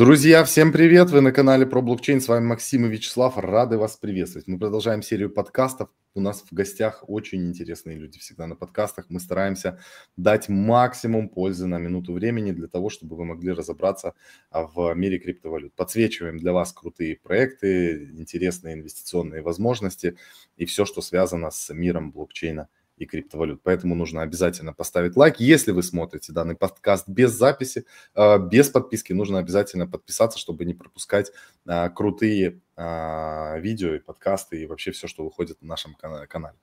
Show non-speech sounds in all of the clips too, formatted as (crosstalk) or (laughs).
Друзья, всем привет! Вы на канале про блокчейн. С вами Максим и Вячеслав. Рады вас приветствовать. Мы продолжаем серию подкастов. У нас в гостях очень интересные люди всегда на подкастах. Мы стараемся дать максимум пользы на минуту времени для того, чтобы вы могли разобраться а, в мире криптовалют. Подсвечиваем для вас крутые проекты, интересные инвестиционные возможности и все, что связано с миром блокчейна – и криптовалют. Поэтому нужно обязательно поставить лайк. Если вы смотрите данный подкаст без записи, э, без подписки, нужно обязательно подписаться, чтобы не пропускать э, крутые э, видео и подкасты и вообще все, что выходит на нашем канале.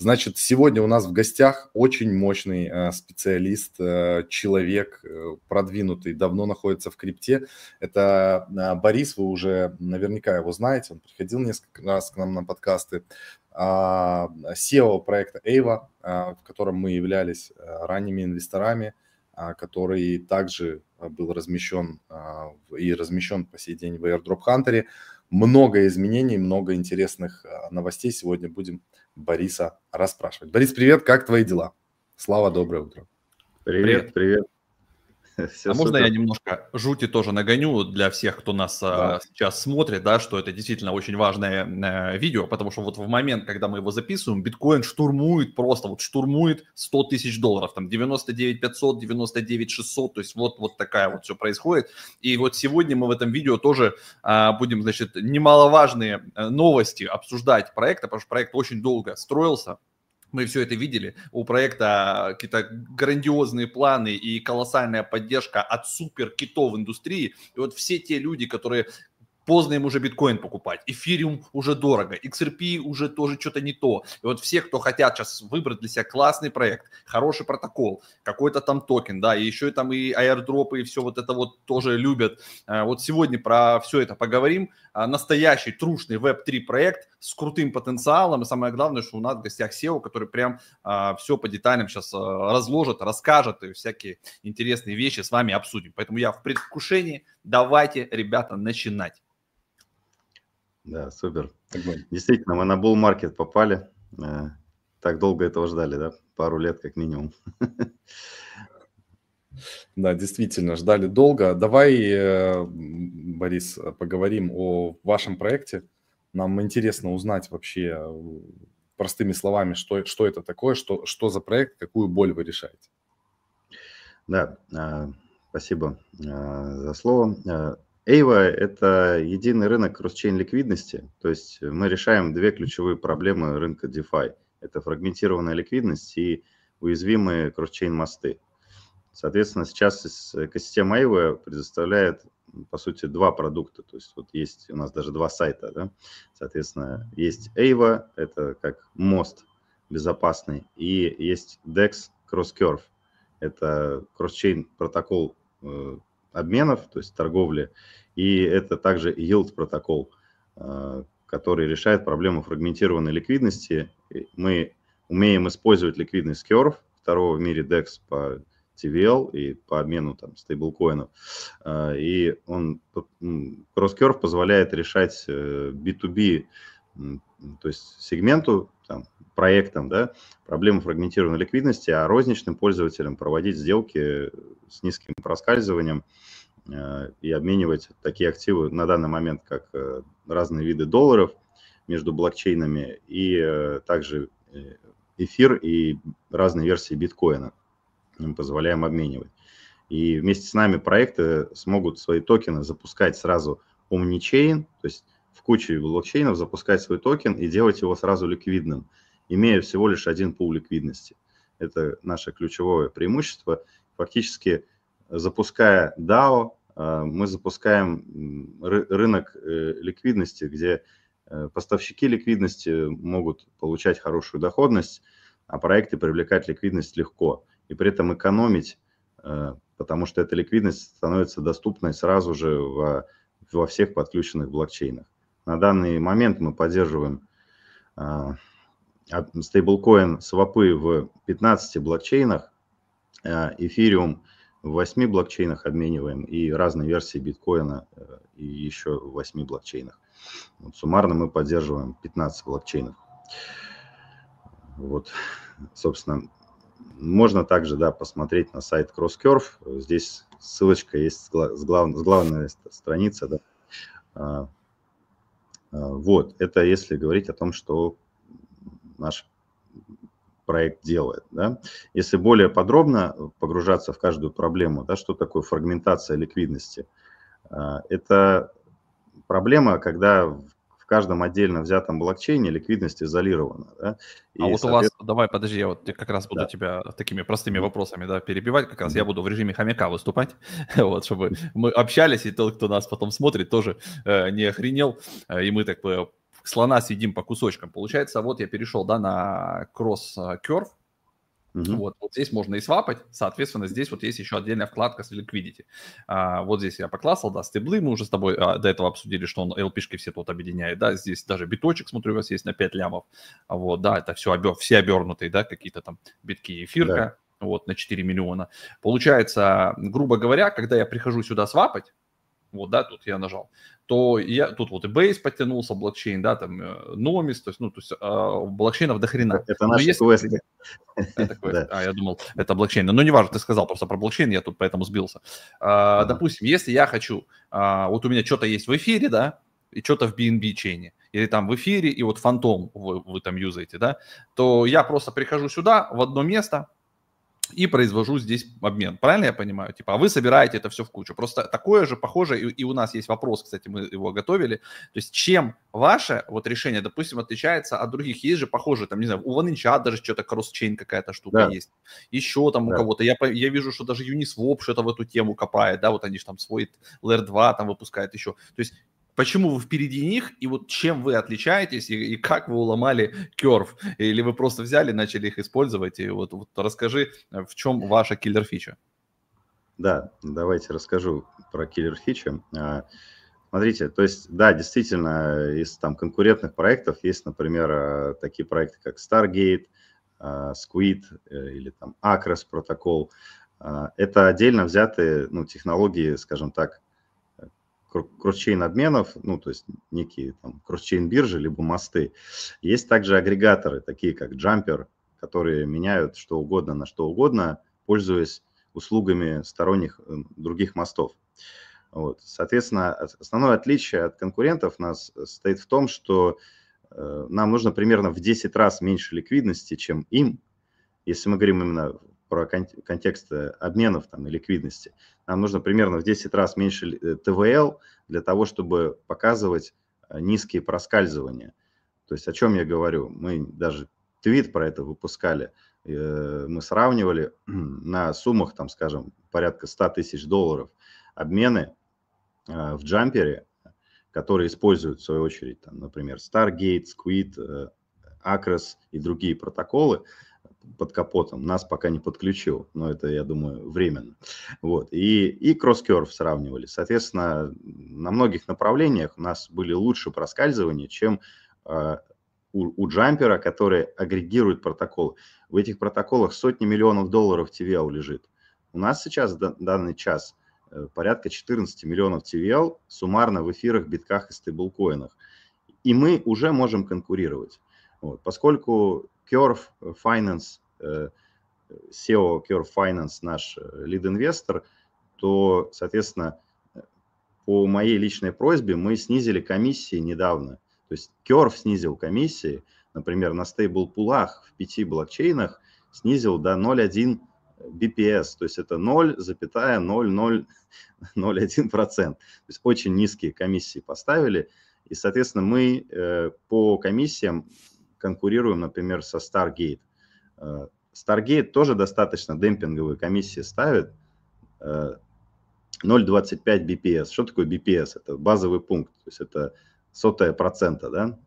Значит, сегодня у нас в гостях очень мощный э, специалист, э, человек э, продвинутый, давно находится в крипте. Это Борис, вы уже наверняка его знаете, он приходил несколько раз к нам на подкасты. SEO а, проекта Ava, в котором мы являлись ранними инвесторами, а, который также был размещен и размещен по сей день в Airdrop Hunter. Много изменений, много интересных новостей сегодня будем Бориса расспрашивать. Борис, привет, как твои дела? Слава, доброе утро. Привет, привет. привет. (laughs) Все а супер. можно я немножко жути тоже нагоню для всех, кто нас а, да. сейчас смотрит, да, что это действительно очень важное э, видео, потому что вот в момент, когда мы его записываем, биткоин штурмует просто, вот штурмует 100 тысяч долларов, там 99 500, 99 600, то есть вот, вот такая вот все происходит. И вот сегодня мы в этом видео тоже а, будем, значит, немаловажные э, новости обсуждать проекта, потому что проект очень долго строился, мы все это видели. У проекта а, какие-то грандиозные планы и колоссальная поддержка от супер китов индустрии. И вот все те люди, которые поздно им уже биткоин покупать, эфириум уже дорого, XRP уже тоже что-то не то. И вот все, кто хотят сейчас выбрать для себя классный проект, хороший протокол, какой-то там токен, да, и еще там и аирдропы, и все вот это вот тоже любят. Э, вот сегодня про все это поговорим. Э, настоящий, трушный веб 3 проект с крутым потенциалом, и самое главное, что у нас в гостях SEO, который прям э, все по деталям сейчас разложит, расскажет, и всякие интересные вещи с вами обсудим. Поэтому я в предвкушении. Давайте, ребята, начинать. Да, супер. Действительно, мы на Bull Market попали. Э, так долго этого ждали, да? Пару лет как минимум. Да, действительно, ждали долго. Давай, э, Борис, поговорим о вашем проекте. Нам интересно узнать вообще э, простыми словами, что, что это такое, что, что за проект, какую боль вы решаете. Да, спасибо за слово. Эйва – это единый рынок кросс-чейн ликвидности, то есть мы решаем две ключевые проблемы рынка DeFi. Это фрагментированная ликвидность и уязвимые кросс-чейн мосты. Соответственно, сейчас э, экосистема Эйва предоставляет, по сути, два продукта. То есть вот есть у нас даже два сайта. Да? Соответственно, есть Эйва, это как мост безопасный, и есть DEX Cross Curve. Это кросс-чейн протокол э, обменов, то есть торговли. И это также yield протокол, э, который решает проблему фрагментированной ликвидности. Мы умеем использовать ликвидность керов, второго в мире DEX по TVL и по обмену там стейблкоинов. Э, и он, CrossCurve позволяет решать B2B, э, то есть сегменту там, проектам, да, проблему фрагментированной ликвидности, а розничным пользователям проводить сделки с низким проскальзыванием э, и обменивать такие активы на данный момент, как э, разные виды долларов между блокчейнами и э, также э, эфир и разные версии биткоина. Мы позволяем обменивать. И вместе с нами проекты смогут свои токены запускать сразу Omnichain, то есть в куче блокчейнов запускать свой токен и делать его сразу ликвидным, имея всего лишь один пул ликвидности. Это наше ключевое преимущество. Фактически, запуская DAO, э, мы запускаем рынок э, ликвидности, где э, поставщики ликвидности могут получать хорошую доходность, а проекты привлекать ликвидность легко и при этом экономить, потому что эта ликвидность становится доступной сразу же во, во всех подключенных блокчейнах. На данный момент мы поддерживаем э, стейблкоин свопы в 15 блокчейнах, э, эфириум в 8 блокчейнах обмениваем и разные версии биткоина э, и еще в 8 блокчейнах. Вот суммарно мы поддерживаем 15 блокчейнов. Вот, собственно, можно также да, посмотреть на сайт CrossCurve. Здесь ссылочка есть с, глав, с главной страницы. Да. А, а, вот, это если говорить о том, что наш проект делает. Да? Если более подробно погружаться в каждую проблему, да, что такое фрагментация ликвидности, а, это проблема, когда в каждом отдельно взятом блокчейне ликвидность изолирована. Да? А и а вот соответ... у вас, давай, подожди, я вот как раз буду да. тебя такими простыми вопросами да, перебивать, как раз я буду в режиме хомяка выступать, (laughs) вот, чтобы мы общались, и тот, кто нас потом смотрит, тоже э, не охренел, э, и мы так э, слона съедим по кусочкам. Получается, вот я перешел, да, на кросс-керв, э, Угу. Вот, вот здесь можно и свапать, соответственно, здесь вот есть еще отдельная вкладка с liquidity. А, вот здесь я поклассал, да, стеблы, мы уже с тобой а, до этого обсудили, что он LP-шки все тут объединяет, да, здесь даже биточек, смотрю, у вас есть на 5 лямов, вот, да, это все, обер, все обернутые, да, какие-то там битки эфирка, да. вот, на 4 миллиона. Получается, грубо говоря, когда я прихожу сюда свапать, вот, да, тут я нажал, то я тут вот и Бейс подтянулся, блокчейн, да, там Номис, э, то есть, ну, то есть э, блокчейнов до хрена. Это наши если... квесты. (laughs) Это квест. (laughs) А, я думал, это блокчейн. Но ну неважно ты сказал просто про блокчейн, я тут поэтому сбился. А, допустим, если я хочу, а, вот у меня что-то есть в эфире, да, и что-то в BNB чейне, или там в эфире, и вот фантом вы, вы там юзаете, да, то я просто прихожу сюда, в одно место, и произвожу здесь обмен. Правильно я понимаю? Типа, а вы собираете это все в кучу. Просто такое же, похоже, и, и у нас есть вопрос, кстати, мы его готовили. То есть чем ваше вот решение, допустим, отличается от других? Есть же похожие, там, не знаю, у OneInChat даже что-то кросс-чейн какая-то штука да. есть. Еще там да. у кого-то. Я, я вижу, что даже Uniswap что-то в эту тему копает, да, вот они же там свой Layer 2 там выпускают еще. То есть почему вы впереди них, и вот чем вы отличаетесь, и, и как вы уломали керв, или вы просто взяли, начали их использовать, и вот, вот расскажи, э, в чем ваша киллер-фича. Да, давайте расскажу про киллер-фичи. А, смотрите, то есть, да, действительно, из там конкурентных проектов есть, например, а, такие проекты, как Stargate, а, Squid э, или там Acros протокол. Это отдельно взятые ну, технологии, скажем так, кросчейн обменов, ну, то есть некие там кросчейн биржи, либо мосты. Есть также агрегаторы, такие как Jumper, которые меняют что угодно на что угодно, пользуясь услугами сторонних э, других мостов. Вот. Соответственно, основное отличие от конкурентов у нас стоит в том, что э, нам нужно примерно в 10 раз меньше ликвидности, чем им, если мы говорим именно про контекст э, обменов там, и ликвидности. Нам нужно примерно в 10 раз меньше э, ТВЛ для того, чтобы показывать э, низкие проскальзывания. То есть о чем я говорю? Мы даже твит про это выпускали. Мы сравнивали (clears throat) на суммах, там, скажем, порядка 100 тысяч долларов обмены в джампере, которые используют, в свою очередь, там, например, Stargate, Squid, Acres и другие протоколы – под капотом. Нас пока не подключил, но это, я думаю, временно. Вот. И, и кросс-керв сравнивали. Соответственно, на многих направлениях у нас были лучше проскальзывания, чем э, у, у джампера, который агрегирует протоколы. В этих протоколах сотни миллионов долларов TVL лежит. У нас сейчас, в данный час, э, порядка 14 миллионов TVL суммарно в эфирах, битках и стейблкоинах. И мы уже можем конкурировать. Вот. Поскольку Curve Finance, э, э, SEO Curve Finance наш лид-инвестор, э, то, соответственно, по моей личной просьбе мы снизили комиссии недавно. То есть Curve снизил комиссии, например, на стейбл пулах в пяти блокчейнах снизил до 0,1 BPS, то есть это 0,0001%. То есть очень низкие комиссии поставили. И, соответственно, мы по комиссиям конкурируем, например, со Stargate. Э, Stargate тоже достаточно демпинговые комиссии ставит. 0,25 э, BPS. Что такое BPS? Это базовый пункт, то есть это сотая процента, да,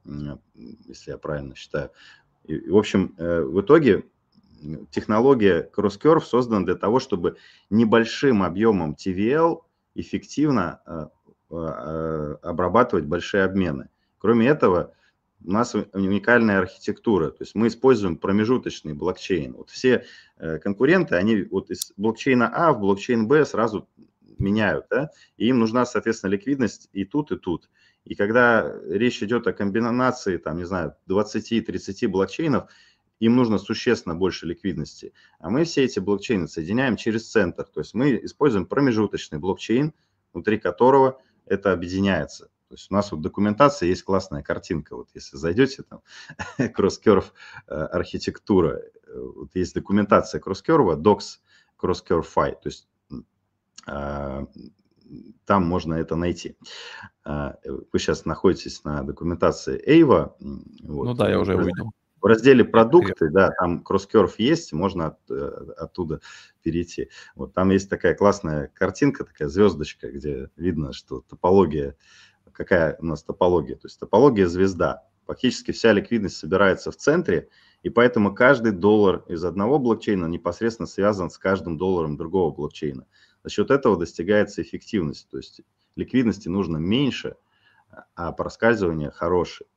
если я правильно считаю. И, в общем, э, в итоге технология CrossCurve создана для того, чтобы небольшим объемом TVL эффективно обрабатывать большие обмены. Кроме этого, у нас уникальная архитектура, то есть мы используем промежуточный блокчейн. Вот все э, конкуренты, они вот из блокчейна А в блокчейн Б сразу меняют, да, и им нужна, соответственно, ликвидность и тут, и тут. И когда речь идет о комбинации, там, не знаю, 20-30 блокчейнов, им нужно существенно больше ликвидности. А мы все эти блокчейны соединяем через центр. То есть мы используем промежуточный блокчейн, внутри которого это объединяется. То есть у нас вот документация есть классная картинка. Вот если зайдете там, CrossCurve (laughs) э, архитектура, э, вот есть документация CrossCurve, docs CrossCurve, то есть а, там можно это найти. А, э, вы сейчас находитесь на документации Эйва. Вот, ну да, я уже увидел. В разделе продукты, да, там CrossCurve есть, можно от, оттуда перейти. Вот там есть такая классная картинка, такая звездочка, где видно, что топология какая у нас топология. То есть топология звезда. Фактически вся ликвидность собирается в центре, и поэтому каждый доллар из одного блокчейна непосредственно связан с каждым долларом другого блокчейна. За счет этого достигается эффективность, то есть ликвидности нужно меньше, а проскальзывание хорошее.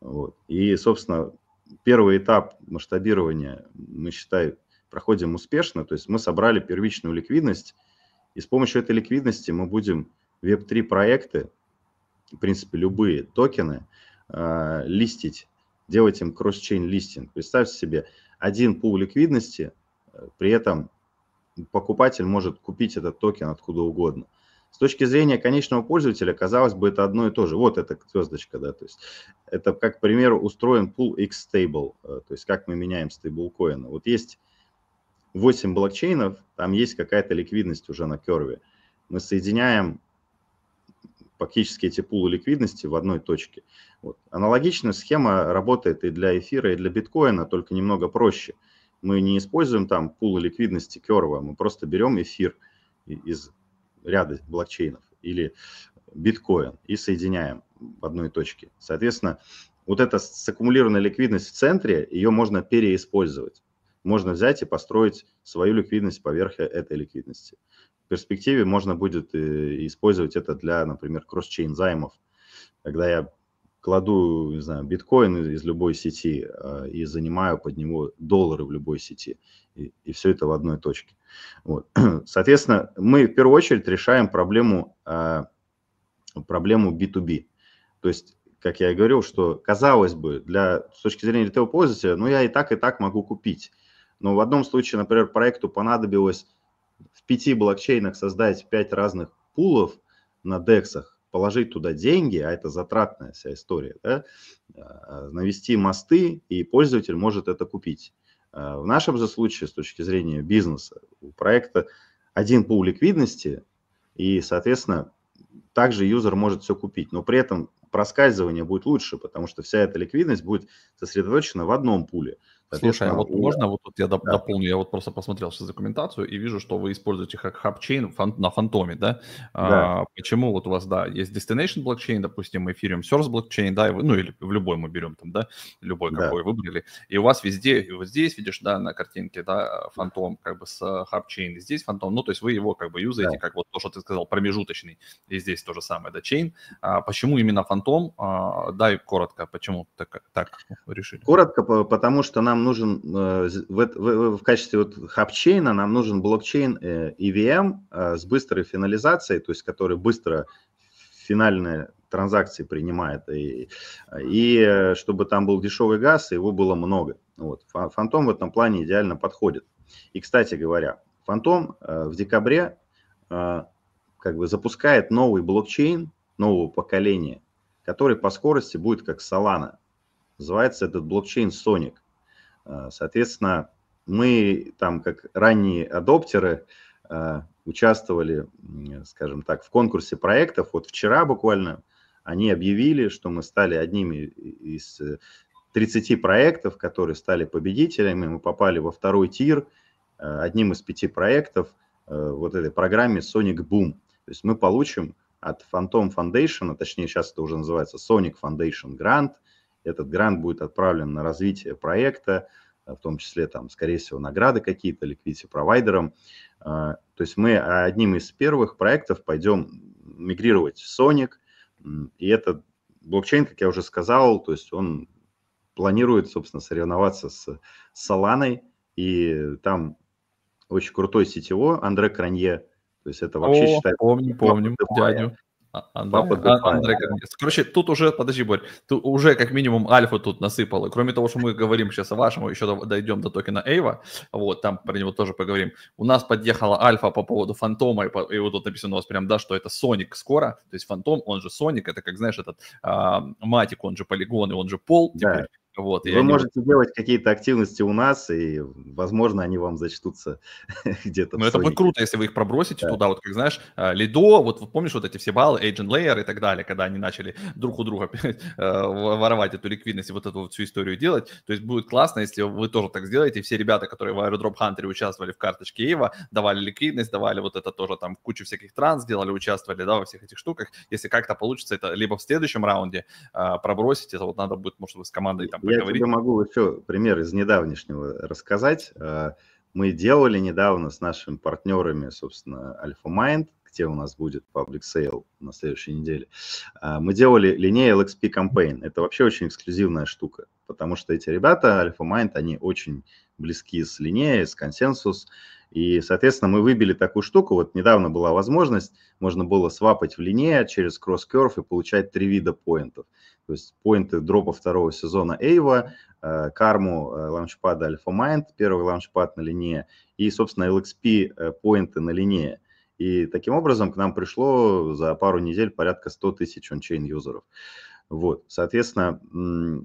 Вот. И, собственно, первый этап масштабирования, мы считаем, проходим успешно, то есть мы собрали первичную ликвидность, и с помощью этой ликвидности мы будем веб-3 проекты в принципе, любые токены, э, листить, делать им кросс-чейн листинг. Представьте себе, один пул ликвидности, э, при этом покупатель может купить этот токен откуда угодно. С точки зрения конечного пользователя, казалось бы, это одно и то же. Вот эта звездочка, да, то есть это, как, к примеру, устроен пул X-Stable, э, то есть как мы меняем стейблкоины. Вот есть 8 блокчейнов, там есть какая-то ликвидность уже на керве. Мы соединяем фактически эти пулы ликвидности в одной точке. Вот. Аналогичная схема работает и для эфира, и для биткоина, только немного проще. Мы не используем там пулы ликвидности Керва, мы просто берем эфир из ряда блокчейнов или биткоин и соединяем в одной точке. Соответственно, вот эта саккумулированная ликвидность в центре, ее можно переиспользовать. Можно взять и построить свою ликвидность поверх э, этой ликвидности перспективе можно будет э, использовать это для, например, кросс-чейн займов, когда я кладу, не знаю, биткоин из любой сети э, и занимаю под него доллары в любой сети. И, и все это в одной точке. Вот. (clears throat) Соответственно, мы в первую очередь решаем проблему, э, проблему B2B. То есть, как я и говорил, что, казалось бы, для, с точки зрения ритейл-пользователя, ну, я и так, и так могу купить. Но в одном случае, например, проекту понадобилось в пяти блокчейнах создать пять разных пулов на дексах, положить туда деньги, а это затратная вся история, да, а, навести мосты, и пользователь может это купить. А, в нашем же случае, с точки зрения бизнеса, у проекта один пул ликвидности, и, соответственно, также юзер может все купить, но при этом проскальзывание будет лучше, потому что вся эта ликвидность будет сосредоточена в одном пуле. Слушай, а вот и... можно, вот тут я доп- да. дополню, я вот просто посмотрел сейчас документацию и вижу, что вы используете как хабчейн фан- на фантоме, да? да. А, почему вот у вас, да, есть destination блокчейн, допустим, эфириум Source блокчейн, да, и ну или в любой мы берем там, да, любой да. какой выбрали, и у вас везде, вот здесь видишь, да, на картинке, да, фантом как бы с хабчейн, здесь фантом, ну то есть вы его как бы юзаете, да. как вот то, что ты сказал, промежуточный, и здесь то же самое, да, чейн. А, почему именно фантом? А, дай коротко, почему так, так решили? Коротко, потому что нам нужен э, в, э, в качестве вот хабчейна нам нужен блокчейн э, EVM с быстрой финализацией, то есть который быстро финальные транзакции принимает. И, и чтобы там был дешевый газ, его было много. Вот. Фантом в этом плане идеально подходит. И, кстати говоря, Фантом в декабре как бы запускает новый блокчейн нового поколения, который по скорости будет как Solana. Называется этот блокчейн Sonic. Э, соответственно, мы там как ранние адоптеры э, участвовали, скажем так, в конкурсе проектов. Вот вчера буквально они объявили, что мы стали одними из 30 э, проектов, которые стали победителями. Мы попали во второй тир одним из пяти проектов вот этой программе Sonic Boom. То есть мы получим от Phantom Foundation, а точнее сейчас это уже называется Sonic Foundation Grant – этот грант будет отправлен на развитие проекта, э, в том числе, там, скорее всего, награды какие-то, ликвидити провайдерам. Э, то есть мы одним из первых проектов пойдем мигрировать в Sonic, и этот блокчейн, как я уже сказал, то есть он планирует, собственно, соревноваться с Соланой, и там очень крутой сетево Андре Кранье, то есть это вообще О, считается... помню. помним дядю. А, а, а, Андрей, короче, тут уже, подожди, Борь, тут уже как минимум альфа тут насыпало. Кроме того, что мы говорим сейчас о вашем, еще дойдем до токена Эйва, вот, там про него тоже поговорим. У нас подъехала альфа по поводу Фантома, и, по, и вот тут написано у вас прям, да, что это Соник скоро, то есть Фантом, он же Соник, это как, знаешь, этот а, Матик, он же Полигон, и он же Пол, да. Вот, Вы можете не... делать какие-то активности у нас, и, возможно, они вам зачтутся (laughs) где-то. Ну, это будет круто, если вы их пробросите да. туда, вот как, знаешь, Лидо, э, вот помнишь вот эти все баллы, Agent Layer и так далее, когда они начали друг у друга (laughs) э, воровать эту ликвидность и вот эту вот всю историю делать. То есть будет классно, если вы тоже так сделаете, все ребята, которые в Аэродроп Хантере участвовали в карточке Эйва, давали ликвидность, давали вот это тоже там кучу всяких транс делали, участвовали, да, во всех этих штуках. Если как-то получится это либо в следующем раунде э, пробросить, это вот надо будет, может быть, с командой там я тебе могу еще пример из недавнешнего рассказать. Э, мы делали недавно с нашими партнерами, собственно, Alpha Mind, где у нас будет public sale на следующей неделе. Э, мы делали линей LXP Campaign. Это вообще очень эксклюзивная штука, потому что эти ребята, Alpha Mind, они очень близки с линеей, с консенсус. И, соответственно, мы выбили такую штуку. Вот недавно была возможность, можно было свапать в линея через кросс-керв и получать три вида поинтов. То есть поинты дропа второго сезона Эйва, э, карму э, лаунчпада Альфа Майнд первый лаунчпад на линее и, собственно, LXP э, поинты на линее. И таким образом к нам пришло за пару недель порядка 100 тысяч ончейн-юзеров. Вот, соответственно,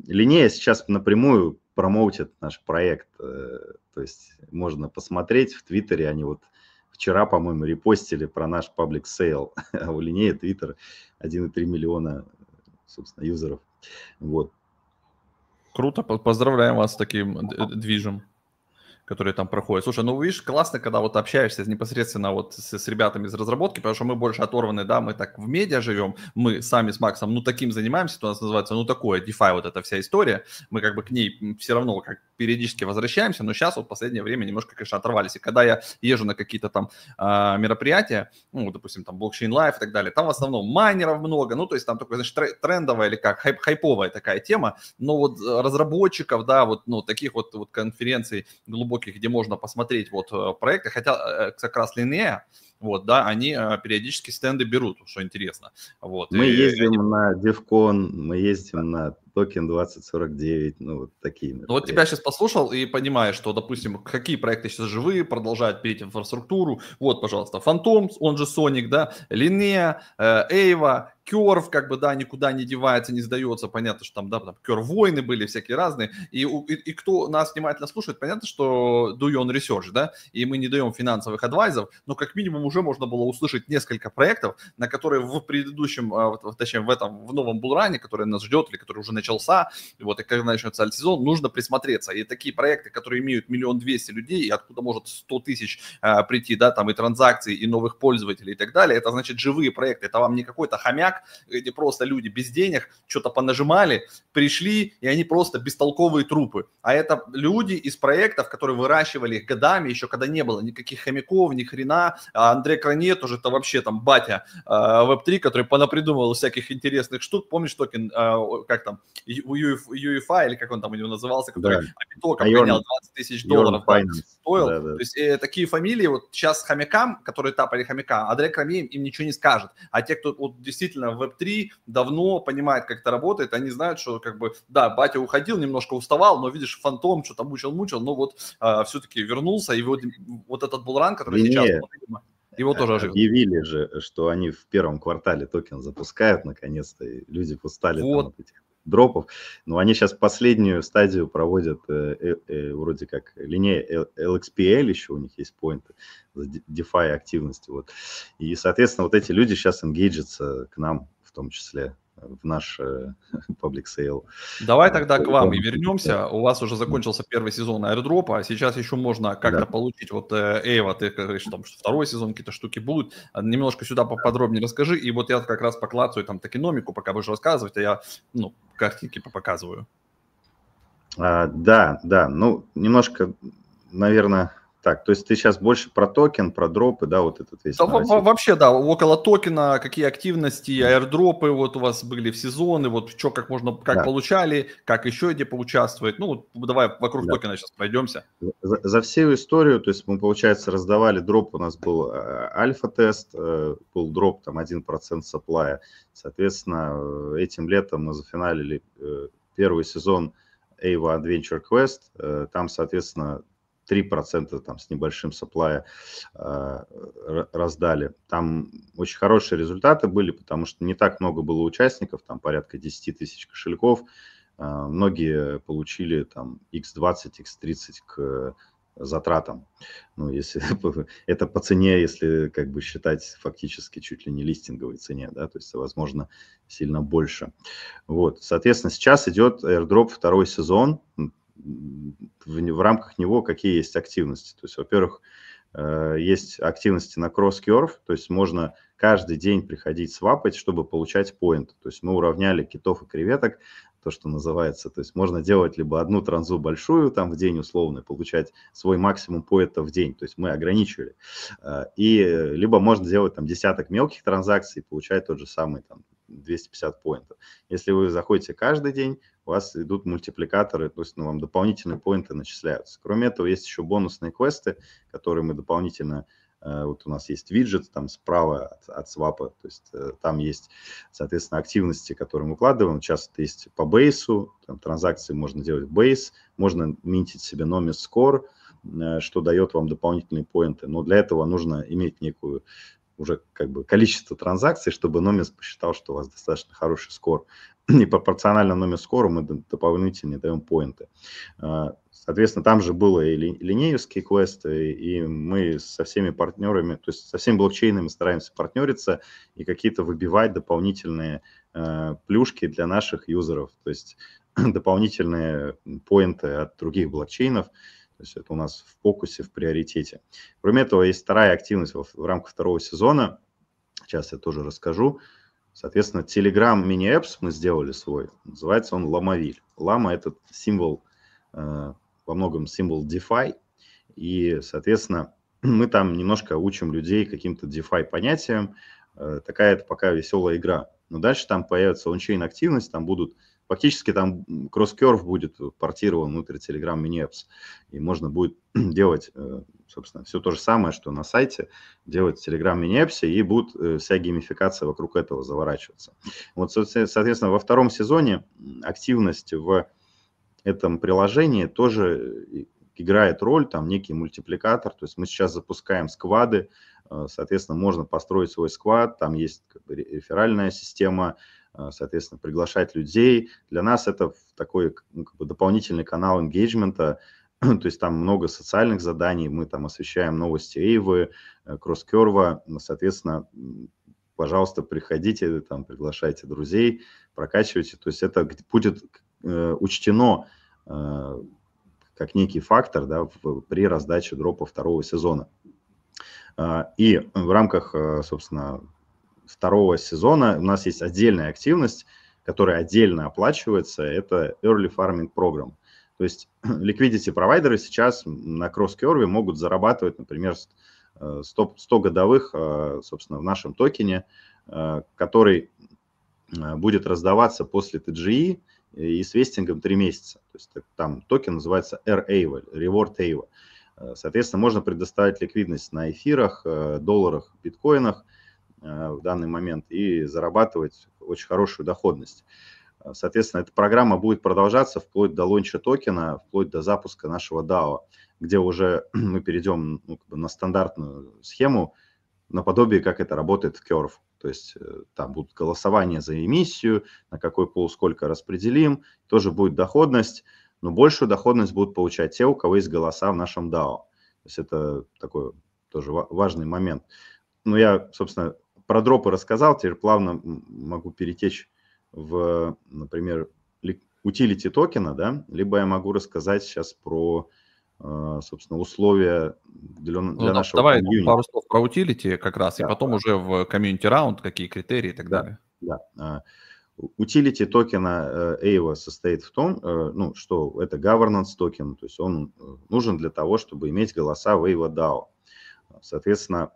линея сейчас напрямую промоутят наш проект. Э, то есть можно посмотреть в Твиттере, они вот вчера, по-моему, репостили про наш паблик сейл (laughs) а у линеи Твиттера 1,3 миллиона, собственно, юзеров. Вот. Круто, поздравляем вас с таким движем которые там проходят. Слушай, ну видишь, классно, когда вот общаешься непосредственно вот с, с ребятами из разработки, потому что мы больше оторваны, да, мы так в медиа живем, мы сами с Максом, ну таким занимаемся, то у нас называется, ну такое, DeFi вот эта вся история, мы как бы к ней все равно как периодически возвращаемся, но сейчас вот в последнее время немножко, конечно, оторвались. И когда я езжу на какие-то там э, мероприятия, ну, допустим, там блокчейн лайф и так далее, там в основном майнеров много, ну, то есть там такое, значит, трендовая или как, хайп, хайповая такая тема, но вот э, разработчиков, да, вот, ну, таких вот, вот конференций глубоко облаке, где можно посмотреть вот э, проекты, хотя как раз Линея, вот, да, они э, периодически стенды берут, что интересно. Вот, мы и, ездим они... на девкон мы ездим на токен 2049, ну, вот такие. Ну, вот тебя сейчас послушал и понимаешь, что, допустим, какие проекты сейчас живые, продолжают перейти в инфраструктуру. Вот, пожалуйста, Phantoms, он же соник да, Линея, Эйва, Кёрв как бы, да, никуда не девается, не сдается. Понятно, что там, да, там Кёрв войны были всякие разные. И, и, и кто нас внимательно слушает, понятно, что do your research, да, и мы не даем финансовых адвайзов, но как минимум уже можно было услышать несколько проектов, на которые в предыдущем, а, точнее, в этом, в новом булране, который нас ждет или который уже начался, вот, и когда начнется альт-сезон, нужно присмотреться. И такие проекты, которые имеют миллион двести людей, и откуда может сто тысяч а, прийти, да, там и транзакции, и новых пользователей и так далее, это значит живые проекты, это вам не какой-то хомяк, бардак, где просто люди без денег что-то понажимали, пришли, и они просто бестолковые трупы. А это люди из проектов, которые выращивали их годами, еще когда не было никаких хомяков, ни хрена. А Андрей Кране тоже это вообще там батя э, а, Web3, который понапридумывал всяких интересных штук. Помнишь токен, э, как там, UEFI, а или как он там у него назывался, который да. битоком гонял 20 тысяч долларов стоил. Да, да. То есть э, такие фамилии вот сейчас хомякам, которые тапали хомяка, Андрей Кране им ничего не скажет. А те, кто вот, действительно действительно в Web3 давно понимает, как это работает, они знают, что как бы, да, батя уходил, немножко уставал, но видишь, фантом что-то мучил-мучил, но вот э, а, все-таки вернулся, и вот, вот этот булран, который Не. сейчас... Его тоже а, оживили. Объявили же, что они в первом квартале токен запускают наконец-то, и люди устали вот. там, от этих дропов. Но они сейчас последнюю стадию проводят э, э, э вроде как линей LXPL, еще у них есть поинты за DeFi активности. Вот. И, соответственно, вот эти люди сейчас энгейджатся к нам в том числе в наш public э, (laughs) sale. Давай а, тогда к вам и вернемся. У вас уже закончился первый сезон Аэродропа, а Сейчас еще можно как-то да. получить вот э, Эйва, ты говоришь, там, что второй сезон какие-то штуки будут. А, немножко сюда поподробнее расскажи. И вот я как раз поклацаю там токеномику, пока будешь рассказывать, а я ну, картинки показываю. А, да, да. Ну, немножко, наверное, так, то есть ты сейчас больше про токен, про дропы, да, вот этот весь. Да, вообще, да, около токена, какие активности, аирдропы вот у вас были в сезоны, вот что, как можно, как да. получали, как еще где поучаствовать. Ну, давай вокруг да. токена сейчас пройдемся. За, за всю историю, то есть мы, получается, раздавали дроп, у нас был э, альфа-тест, э, был дроп там 1% сапплая. Соответственно, э, этим летом мы зафиналили первый сезон Ava Adventure Quest, там, соответственно, 3% там с небольшим сапплая э, раздали. Там очень хорошие результаты были, потому что не так много было участников, там порядка 10 тысяч кошельков. Э, многие получили там x20, x30 к затратам. Ну, если (laughs) это по цене, если как бы считать фактически чуть ли не листинговой цене, да, то есть, возможно, сильно больше. Вот, соответственно, сейчас идет airdrop второй сезон, в, в рамках него какие есть активности. То есть, во-первых, э, есть активности на кросс-керв, то есть можно каждый день приходить свапать, чтобы получать поинт. То есть мы уравняли китов и креветок, то, что называется. То есть можно делать либо одну транзу большую там в день условно, получать свой максимум поэта в день. То есть мы ограничили э, И э, либо можно делать там десяток мелких транзакций и получать тот же самый там 250 поинтов. Если вы заходите каждый день, у вас идут мультипликаторы, то есть ну, вам дополнительные поинты начисляются. Кроме этого, есть еще бонусные квесты, которые мы дополнительно э, вот у нас есть виджет там справа от, от свапа, то есть э, там есть, соответственно, активности, которые мы укладываем. Сейчас это есть по бейсу, там транзакции можно делать бейс, можно минтить себе номер скор, э, что дает вам дополнительные поинты. Но для этого нужно иметь некую уже как бы количество транзакций, чтобы Номис посчитал, что у вас достаточно хороший скор. (clears throat) И пропорционально номер скору мы дополнительно даем поинты. А, соответственно, там же было и линеевские квесты, и мы со всеми партнерами, то есть со всеми блокчейнами стараемся партнериться и какие-то выбивать дополнительные а, плюшки для наших юзеров, то есть (clears throat) дополнительные поинты от других блокчейнов. То есть это у нас в фокусе, в приоритете. Кроме этого, есть вторая активность в, рамках второго сезона. Сейчас я тоже расскажу. Соответственно, Telegram мини-эпс мы сделали свой. Называется он Ламавиль. Лама – это символ, э, во многом символ DeFi. И, соответственно, мы там немножко учим людей каким-то DeFi понятиям. Э, такая это пока веселая игра. Но дальше там появится ончейн-активность, там будут Фактически там CrossCurve будет портирован внутрь Telegram Mini Apps. И можно будет (clears throat) делать, э, собственно, все то же самое, что на сайте, делать в Telegram Mini Apps, и будет э, вся геймификация вокруг этого заворачиваться. Вот, соответственно, во втором сезоне активность в этом приложении тоже э, играет роль, там некий мультипликатор. То есть мы сейчас запускаем сквады, соответственно, можно построить свой сквад, там есть реферальная система, а, соответственно, приглашать людей. Для нас это такой ну, как бы дополнительный канал engagement, (clears throat) то есть там много социальных заданий, мы там освещаем новости Эйвы, э, керва ну, соответственно, пожалуйста, приходите, там, приглашайте друзей, прокачивайте, то есть это будет э, учтено э, как некий фактор да, при раздаче дропа второго сезона. А, и в рамках, собственно, второго сезона у нас есть отдельная активность, которая отдельно оплачивается, это Early Farming Program. То есть (clears throat) ликвидити провайдеры сейчас на CrossCurve могут зарабатывать, например, 100, 100 э, годовых, э, собственно, в нашем токене, э, который будет раздаваться после TGE и с вестингом 3 месяца. То есть там токен называется r RAVA, Reward AVA. Соответственно, можно предоставить ликвидность на эфирах, долларах, биткоинах – Э, в данный момент и зарабатывать очень хорошую доходность. Э, соответственно, эта программа будет продолжаться вплоть до лонча токена, вплоть до запуска нашего DAO, где уже (clears throat) мы перейдем ну, как бы на стандартную схему, наподобие, как это работает в Curve. То есть э, там будут голосования за эмиссию, на какой пол сколько распределим, тоже будет доходность, но большую доходность будут получать те, у кого есть голоса в нашем DAO. То есть это такой тоже важный момент. Ну, я, собственно, про дропы рассказал, теперь плавно могу перетечь в, например, утилити токена, да, либо я могу рассказать сейчас про, э, собственно, условия для, ну для ну, нашего Давай комьюнити. пару слов про утилити как раз, да, и потом да. уже в комьюнити раунд, какие критерии и так далее. Да. А, утилити токена AIVA э, состоит в том, э, ну, что это governance токен, то есть он нужен для того, чтобы иметь голоса в AIVA DAO. Соответственно,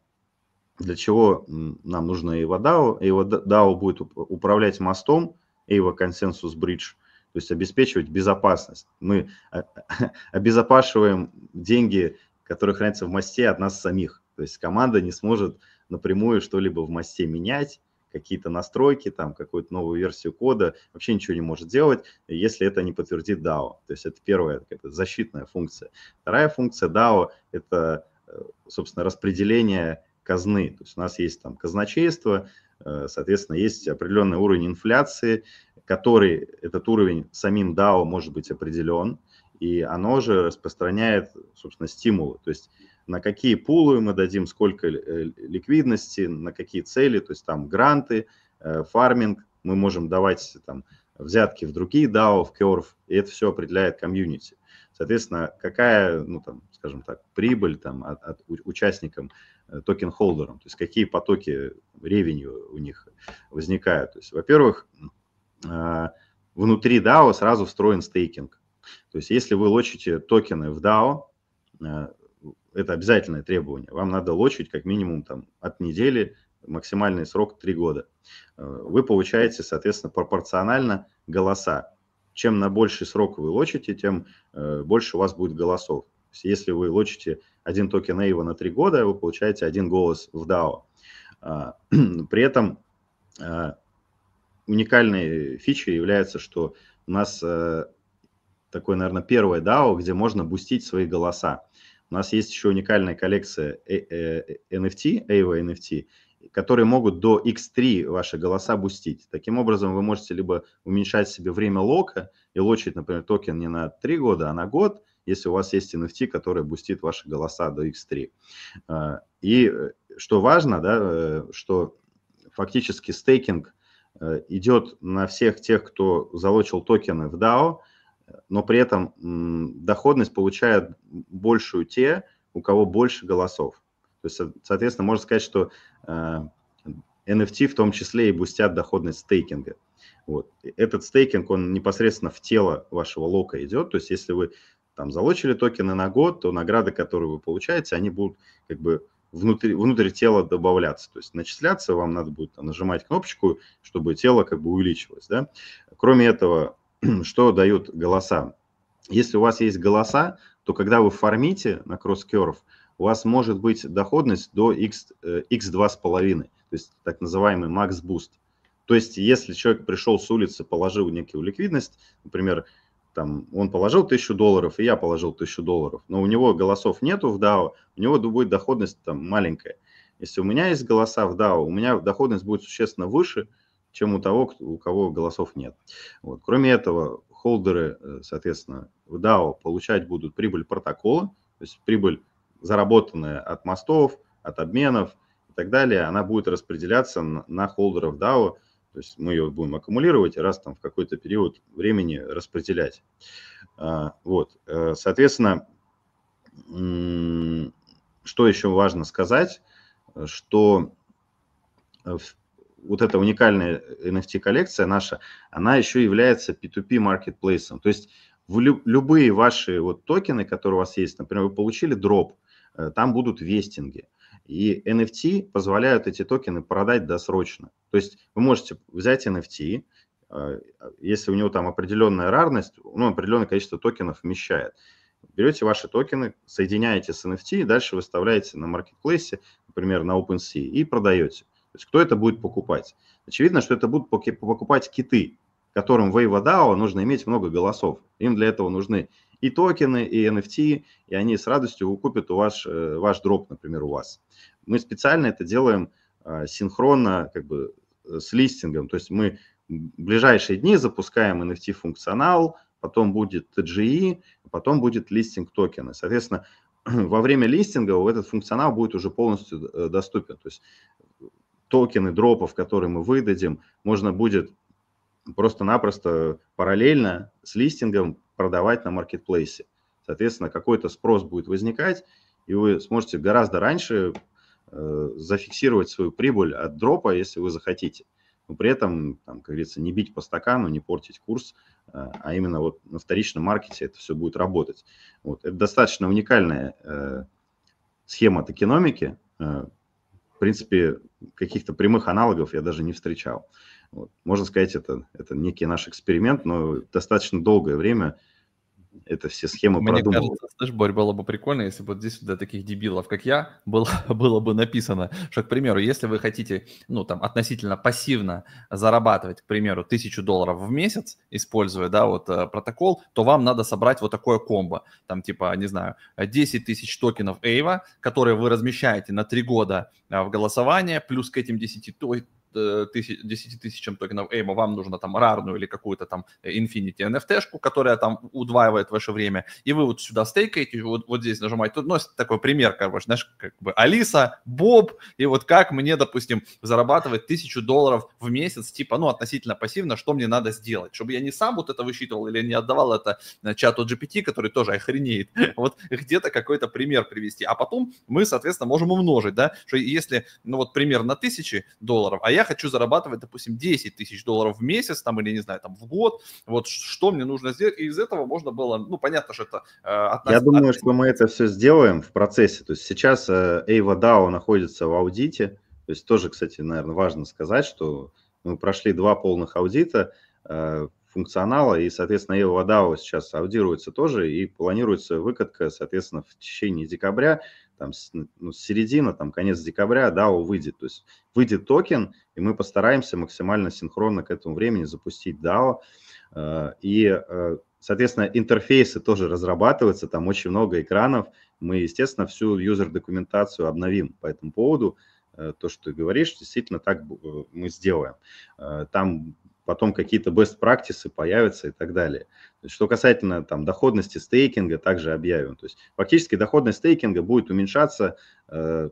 для чего нам нужна EVO-DAO. EVO-DAO будет управлять мостом EVO Consensus Bridge, то есть обеспечивать безопасность. Мы а, (laughs) обезопашиваем деньги, которые хранятся в мосте от нас самих. То есть команда не сможет напрямую что-либо в мосте менять, какие-то настройки, там какую-то новую версию кода, вообще ничего не может делать, если это не подтвердит DAO. То есть это первая какая-то защитная функция. Вторая функция DAO – это, э, собственно, распределение казны. То есть у нас есть там казначейство, э, соответственно, есть определенный уровень инфляции, который этот уровень самим DAO может быть определен, и оно же распространяет, собственно, стимулы. То есть на какие пулы мы дадим, сколько э, ликвидности, на какие цели, то есть там гранты, э, фарминг, мы можем давать там взятки в другие DAO, в Curve, и это все определяет комьюнити. Соответственно, какая, ну, там, скажем так, прибыль там, от, от участникам, э, токен-холдерам, то есть какие потоки ревенью у них возникают. То есть, во-первых, а, внутри DAO сразу встроен стейкинг. То есть если вы лочите токены в DAO, э, это обязательное требование, вам надо лочить как минимум там, от недели, максимальный срок 3 года. Э, вы получаете, соответственно, пропорционально голоса чем на больший срок вы лочите, тем э, больше у вас будет голосов. То есть если вы лочите один токен Эйва на три года, вы получаете один голос в DAO. А, (clears throat) при этом а, уникальной фичей является, что у нас а, такое, наверное, первое DAO, где можно бустить свои голоса. У нас есть еще уникальная коллекция NFT, э, э, Эйва NFT, которые могут до x3 ваши голоса бустить. Таким образом, вы можете либо уменьшать себе время лока и лочить, например, токен не на 3 года, а на год, если у вас есть NFT, который бустит ваши голоса до x3. А, и э, что важно, да, э, что фактически стейкинг э, идет на всех тех, кто залочил токены в DAO, но при этом доходность получает большую те, у кого больше голосов. То есть, соответственно, можно сказать, что NFT э, в том числе и бустят доходность стейкинга. Вот. Этот стейкинг, он непосредственно в тело вашего лока идет. То есть, если вы там залочили токены на год, то награды, которые вы получаете, они будут как бы внутри, внутрь тела добавляться. То есть начисляться вам надо будет там, нажимать кнопочку, чтобы тело как бы увеличилось. Да? Кроме этого, (clears throat) что дают голоса? Если у вас есть голоса, то когда вы фармите на кросс-керов, у вас может быть доходность до X, X2,5, э, то есть так называемый Max Boost. То есть если человек пришел с улицы, положил некую ликвидность, например, там, он положил 1000 долларов, и я положил 1000 долларов, но у него голосов нету в DAO, у него будет доходность там маленькая. Если у меня есть голоса в DAO, у меня доходность будет существенно выше, чем у того, у кого голосов нет. Вот. Кроме этого, холдеры, э, соответственно, в DAO получать будут прибыль протокола, то есть прибыль заработанная от мостов, от обменов и так далее, она будет распределяться на холдеров DAO, то есть мы ее будем аккумулировать раз там в какой-то период времени распределять. А, вот, э, соответственно, что еще важно сказать, что вот эта уникальная NFT-коллекция наша, она еще является P2P маркетплейсом. То есть в любые ваши вот токены, которые у вас есть, например, вы получили дроп, Э, там будут вестинги. И NFT позволяют эти токены продать досрочно. То есть вы можете взять NFT, э, если у него там определенная рарность, ну, определенное количество токенов вмещает. Берете ваши токены, соединяете с NFT, дальше выставляете на маркетплейсе, например, на OpenSea, и продаете. То есть кто это будет покупать? Очевидно, что это будут покупать киты, которым в Эйвадао нужно иметь много голосов. Им для этого нужны и токены, и NFT, и они с радостью купят у вас, э, ваш дроп, например, у вас. Мы специально это делаем а, синхронно как бы э, с листингом, то есть мы в ближайшие дни запускаем NFT-функционал, потом будет TGI, потом будет листинг токена. Соответственно, (clears throat) во время листинга этот функционал будет уже полностью э, доступен. То есть токены дропов, которые мы выдадим, можно будет просто-напросто параллельно с листингом продавать на маркетплейсе. Соответственно, какой-то спрос будет возникать, и вы сможете гораздо раньше э, зафиксировать свою прибыль от дропа, если вы захотите. Но при этом, там, как говорится, не бить по стакану, не портить курс, э, а именно вот на вторичном маркете это все будет работать. Вот. Это достаточно уникальная э, схема токеномики. Э, в принципе, каких-то прямых аналогов я даже не встречал. Вот. Можно сказать, это, это некий наш эксперимент, но достаточно долгое время – это все схемы Мне продуманы. кажется, слышь, Борь, было бы прикольно, если бы здесь для таких дебилов, как я, (laughs) было, было бы написано, что, к примеру, если вы хотите, ну, там, относительно пассивно зарабатывать, к примеру, тысячу долларов в месяц, используя, да, вот э, протокол, то вам надо собрать вот такое комбо, там, типа, не знаю, 10 тысяч токенов Эйва, которые вы размещаете на три года а, в голосование, плюс к этим 10 токенам, Э, тысяч, 10 тысячам токенов Эйма вам нужно там рарную или какую-то там э, Infinity NFT-шку, которая там удваивает ваше время, и вы вот сюда стейкаете, вот, вот здесь нажимаете. Тут, ну, такой пример, короче, знаешь, как бы Алиса, Боб, и вот как мне, допустим, зарабатывать тысячу долларов в месяц, типа, ну, относительно пассивно, что мне надо сделать, чтобы я не сам вот это высчитывал или не отдавал это э, чату GPT, который тоже охренеет. (laughs) Вот где-то какой-то пример привести. А потом мы, соответственно, можем умножить, да, что если, ну, вот пример на тысячи долларов, а я я хочу зарабатывать, допустим, 10 тысяч долларов в месяц, там, или, не знаю, там, в год, вот что мне нужно сделать, и из этого можно было, ну, понятно, что это э, от нас... Я думаю, что мы это все сделаем в процессе, то есть сейчас э, Эйва DAO находится в аудите, то есть тоже, кстати, наверное, важно сказать, что мы прошли два полных аудита, э, функционала, и, соответственно, его DAO сейчас аудируется тоже, и планируется выкатка, соответственно, в течение декабря там, с, ну, середина, там, конец декабря DAO выйдет. То есть выйдет токен, и мы постараемся максимально синхронно к этому времени запустить DAO. Э, и, э, соответственно, интерфейсы тоже разрабатываются, там очень много экранов. Мы, естественно, всю юзер-документацию обновим по этому поводу. Э, то, что ты говоришь, действительно так мы сделаем. Там потом какие-то best practices появятся и так далее. Что касательно там, доходности стейкинга, также объявим. То есть фактически доходность стейкинга будет уменьшаться, э,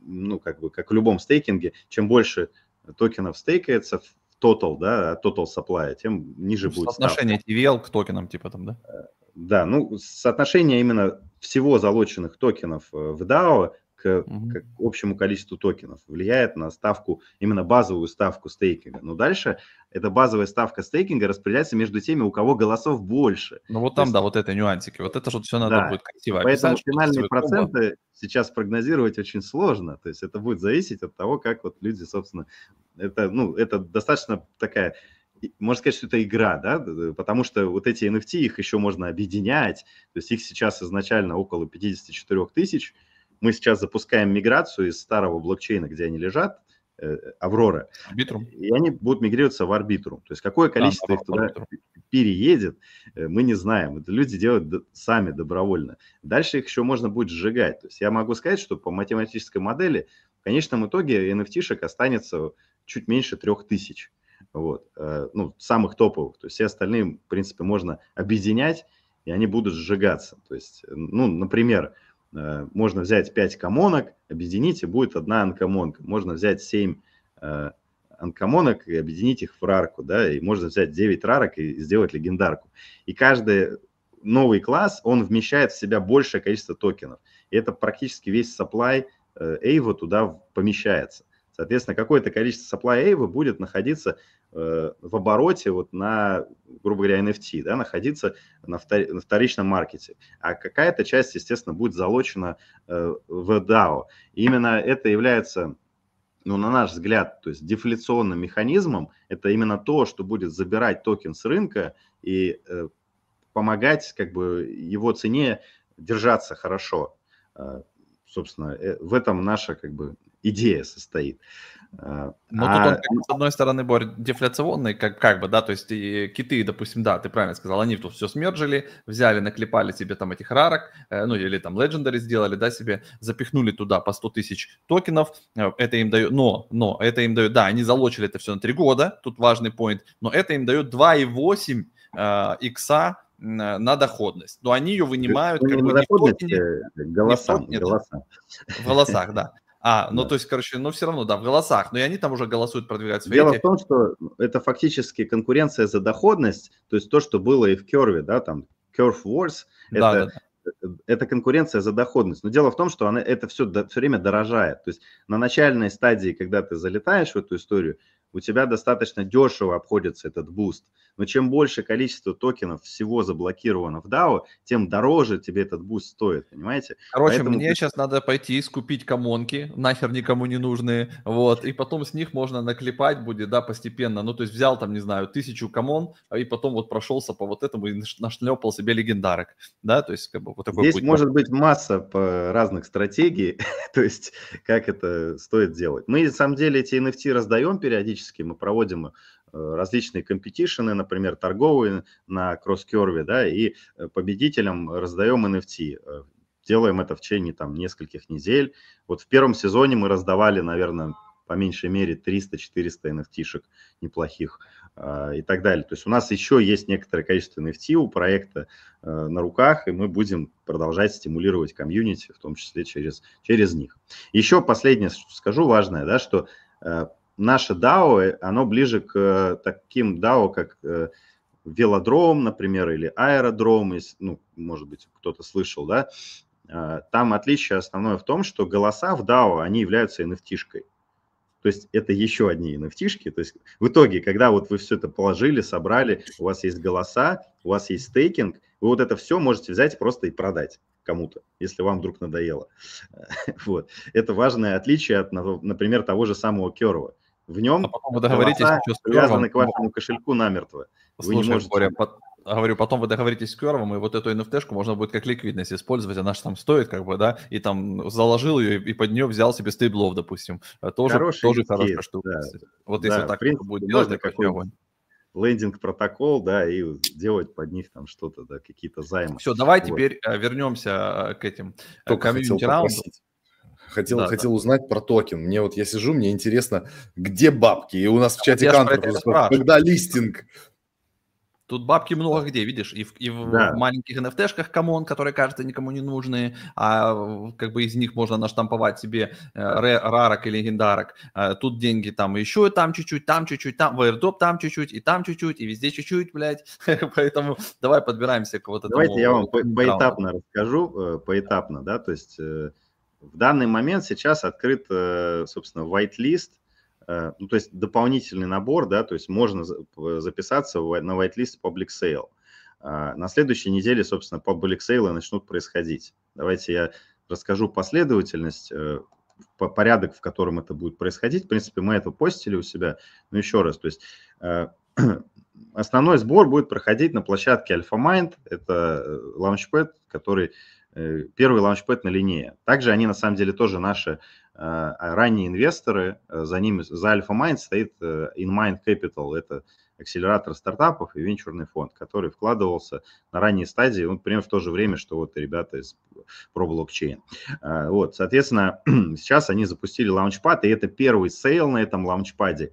ну, как бы, как в любом стейкинге, чем больше токенов стейкается в total, да, total а supply, тем ниже ну, будет Соотношение ставка. TVL к токенам, типа там, да? Э, да, ну, соотношение именно всего залоченных токенов э, в DAO к, общему количеству токенов, влияет на ставку, именно базовую ставку стейкинга. Но дальше эта базовая ставка стейкинга распределяется между теми, у кого голосов больше. Ну вот там, есть, да, вот это нюансики, вот это что все надо да. будет красиво а Поэтому описать, финальные проценты комбо. сейчас прогнозировать очень сложно, то есть это будет зависеть от того, как вот люди, собственно, это, ну, это достаточно такая можно сказать, что это игра, да, потому что вот эти NFT, их еще можно объединять, то есть их сейчас изначально около 54 тысяч, мы сейчас запускаем миграцию из старого блокчейна, где они лежат, э, Аврора. Арбитрум. И они будут мигрироваться в арбитрум. То есть какое количество да, их туда арбитрум. переедет, э, мы не знаем. Это люди делают сами добровольно. Дальше их еще можно будет сжигать. То есть я могу сказать, что по математической модели в конечном итоге NFT-шек останется чуть меньше трех тысяч. Вот. Э, ну, самых топовых. То есть все остальные, в принципе, можно объединять, и они будут сжигаться. То есть, ну, например, Э, можно взять 5 комонок, объединить, и будет одна анкомонка. Можно взять 7 э, анкомонок и объединить их в рарку, да, и можно взять 9 рарок и сделать легендарку. И каждый новый класс, он вмещает в себя большее количество токенов. И это практически весь supply э, Эйва туда помещается. Соответственно, какое-то количество supply Ava будет находиться э, в обороте вот на, грубо говоря, NFT, да, находиться на, втор, на вторичном маркете. А какая-то часть, естественно, будет залочена э, в DAO. А и именно это является ну, на наш взгляд, то есть дефляционным механизмом, это именно то, что будет забирать токен с рынка и э, помогать как бы его цене держаться хорошо. Э, собственно, э, в этом наша как бы идея состоит. А, но а... тут он, как с одной стороны, Борь, дефляционный, как, как бы, да, то есть и киты, допустим, да, ты правильно сказал, они тут все смержили, взяли, наклепали себе там этих рарок, э, ну, или там легендари сделали, да, себе, запихнули туда по 100 тысяч токенов, э, это им дает, но, но, это им дает, да, они залочили это все на 3 года, тут важный point, но это им дает 2,8 э, икса на, э, на доходность. Но они ее вынимают... как бы, на доходность, э, голосам, голосам. В голосах, да. А, ну да. то есть, короче, ну все равно, да, в голосах, но и они там уже голосуют, продвигают свои. Дело в том, что это фактически конкуренция за доходность, то есть то, что было и в Керве, да, там, Curve Wars, это, да, да это конкуренция за доходность. Но дело в том, что она, это все, все время дорожает. То есть на начальной стадии, когда ты залетаешь в эту историю, у тебя достаточно дешево обходится этот буст. Но чем больше количество токенов всего заблокировано в DAO, тем дороже тебе этот буст стоит, понимаете? Короче, Поэтому... мне сейчас надо пойти и скупить комонки, нахер никому не нужные, вот, и потом с них можно наклепать будет, да, постепенно. Ну, то есть взял там, не знаю, тысячу комон, а и потом вот прошелся по вот этому и нашлепал себе легендарок, да, то есть как бы вот такой Здесь путь. может быть масса по разных стратегий, (laughs) то есть как это стоит делать. Мы, на самом деле, эти NFT раздаем периодически, периодически мы проводим э, различные компетишены, например, торговые на кросс-керве, да, и э, победителям раздаем NFT. Э, делаем это в течение там нескольких недель. Вот в первом сезоне мы раздавали, наверное, по меньшей мере 300-400 NFT-шек неплохих и так далее. То есть у нас еще есть некоторое количество NFT у проекта э, на руках, и мы будем продолжать стимулировать комьюнити, в том числе через, через них. Еще последнее скажу важное, да, что наше DAO, э, оно ближе к э, таким DAO, как э, велодром, например, или аэродром, если, ну, может быть, кто-то слышал, да, а, там отличие основное в том, что голоса в DAO, они являются NFT-шкой. То есть это еще одни NFT-шки. То есть в итоге, когда вот вы все это положили, собрали, у вас есть голоса, у вас есть стейкинг, вы вот это все можете взять просто и продать кому-то, если вам вдруг надоело. (laughs) Вот. Это важное отличие от, например, того же самого Керова. В нем а потом вы договоритесь, что с привязаны к вашему кошельку намертво. Вы не можете... Боря, под... А, говорю, потом вы договоритесь с Кервом, и вот эту nft можно будет как ликвидность использовать, она же там стоит, как бы, да, и там заложил ее, и под нее взял себе стейблов, допустим. Э, тоже, Хороший тоже кейс, хорошая штука. Да. Вот если да, так принципе, будет делать, так какой лендинг-протокол, да, и делать под них там что-то, да, какие-то займы. Все, давай вот. теперь э, вернемся э, к этим Только комьюнити раундам. Хотел, да, хотел да. узнать про токен. Мне вот я сижу, мне интересно, где бабки? И у нас в чате кантер, когда листинг? Тут бабки много где, видишь, и в, и в да. маленьких NFT-шках камон, которые, кажется, никому не нужны, а как бы из них можно наштамповать себе э, рарок и легендарок. Э, тут деньги там еще и там чуть-чуть, там чуть-чуть, там в airdrop там чуть-чуть, и там чуть-чуть, и везде чуть-чуть, блядь. (laughs) Поэтому давай подбираемся к вот этому. Давайте я вам поэтапно расскажу, э, поэтапно, да, то есть... Э, в данный момент сейчас открыт, э, собственно, whitelist, э, ну, то есть дополнительный набор, да, то есть можно записаться на whitelist public sale. Э, на следующей неделе, собственно, public sale начнут происходить. Давайте я расскажу последовательность, порядок, в котором это будет происходить. В принципе, мы это постили у себя. Но еще раз, то есть (clears throat) основной сбор будет проходить на площадке AlphaMind. Это лаунчпэд, который Э, первый лаунчпэд на линее. Также они, на самом деле, тоже наши э, ранние инвесторы, э, за ними, за Alpha Mind стоит InMind Capital, это акселератор стартапов и венчурный фонд, который вкладывался на ранней стадии, ну, примерно в то же время, что вот ребята из ProBlockchain. Вот, соответственно, (clears throat) сейчас они запустили лаунчпад, и это первый сейл на этом лаунчпаде.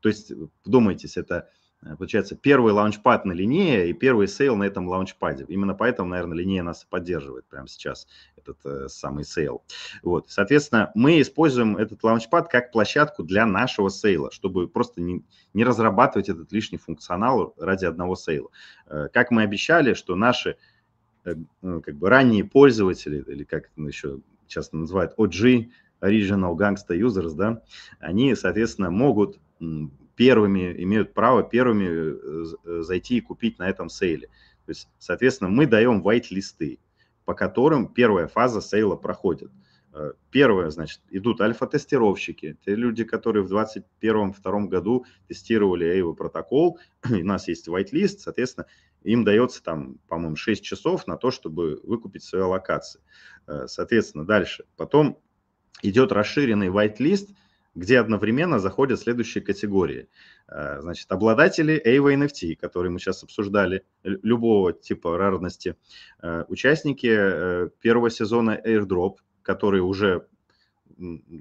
То есть, вдумайтесь, это Э, получается, первый лаунчпад на линее и первый сейл на этом лаунчпаде. Именно поэтому, наверное, линея нас и поддерживает прямо сейчас, этот э, самый сейл. Вот. Соответственно, мы используем этот лаунчпад как площадку для нашего сейла, чтобы просто не, не разрабатывать этот лишний функционал ради одного сейла. Э, как мы обещали, что наши э, ну, как бы ранние пользователи, или как еще часто называют, OG, Original Gangsta Users, да, они, соответственно, могут первыми, имеют право первыми э, э, зайти и купить на этом сейле. То есть, соответственно, мы даем white-листы, по которым первая фаза сейла проходит. Э, первое, значит, идут альфа-тестировщики. те люди, которые в 2021-2022 году тестировали его протокол. (clears throat) у нас есть лист, соответственно, им дается там, по-моему, 6 часов на то, чтобы выкупить свои локации. Соответственно, дальше. Потом идет расширенный лист где одновременно заходят следующие категории. Э, значит, обладатели AVA NFT, которые мы сейчас обсуждали, любого типа рарности, э, участники э, первого сезона Airdrop, который уже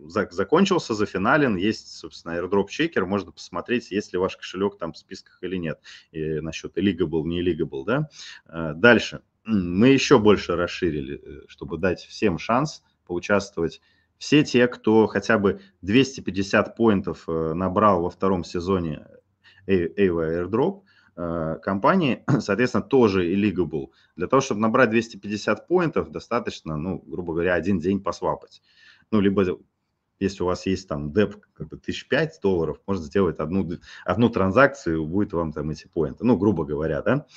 закончился, зафинален, есть, собственно, airdrop Checker, можно посмотреть, есть ли ваш кошелек там в списках или нет, и насчет illegal, не illegal, да. Дальше, мы еще больше расширили, чтобы дать всем шанс поучаствовать все те, кто хотя бы 250 поинтов э, набрал во втором сезоне Ava э, Airdrop, э, компании, (clears throat) соответственно, тоже eligible. Для того, чтобы набрать 250 поинтов, достаточно, ну, грубо говоря, один день посвапать. Ну, либо если у вас есть там деп как бы 1005 долларов, можно сделать одну, одну транзакцию, будет вам там эти поинты. Ну, грубо говоря, да.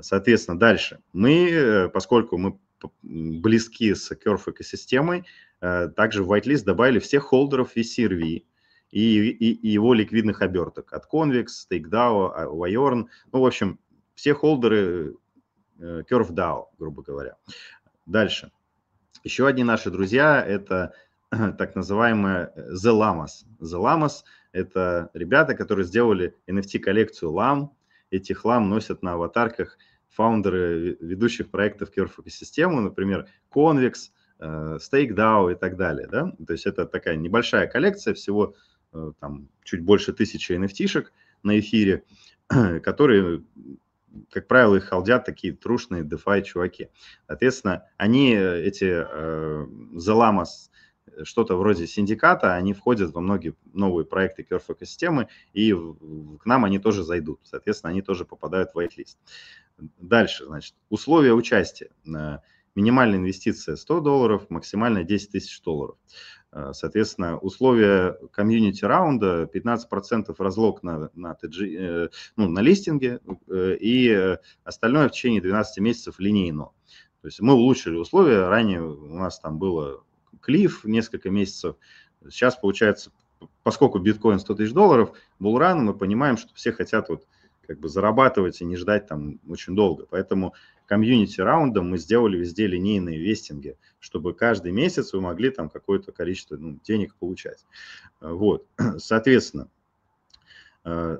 Соответственно, дальше. Мы, поскольку мы близки с Curve экосистемой. Э, также в whitelist добавили всех холдеров VCRV и, и, и его ликвидных оберток от Convex, StakeDAO, а, Wyern. Ну, в общем, все холдеры э, Curve DAO, грубо говоря. Дальше. Еще одни наши друзья – это (clears throat) так называемая э, The Lamas. The Lamas – это ребята, которые сделали NFT-коллекцию LAM. Этих LAM носят на аватарках – фаундеры ведущих проектов Curve экосистемы, например, Convex, э, StakeDAO и так далее. Да? То есть это такая небольшая коллекция, всего э, там, чуть больше тысячи nft на эфире, (clears throat) которые, как правило, их холдят такие трушные DeFi чуваки. Соответственно, они, э, эти э, Zelamос, что-то вроде синдиката, они входят во многие новые проекты Curve экосистемы, и к нам они тоже зайдут. Соответственно, они тоже попадают в whitelist. Дальше, значит, условия участия. Э, минимальная инвестиция 100 долларов, максимальная 10 тысяч долларов. Э, соответственно, условия комьюнити раунда 15% разлог на, на, TG, э, ну, на листинге и остальное в течение 12 месяцев линейно. То есть мы улучшили условия. Ранее у нас там было клиф несколько месяцев. Сейчас получается, поскольку биткоин 100 тысяч долларов, булран, мы понимаем, что все хотят вот как бы зарабатывать и не ждать там очень долго. Поэтому комьюнити раундом мы сделали везде линейные вестинги, чтобы каждый месяц вы могли там какое-то количество ну, денег получать. Э, вот, (clears throat) соответственно, э,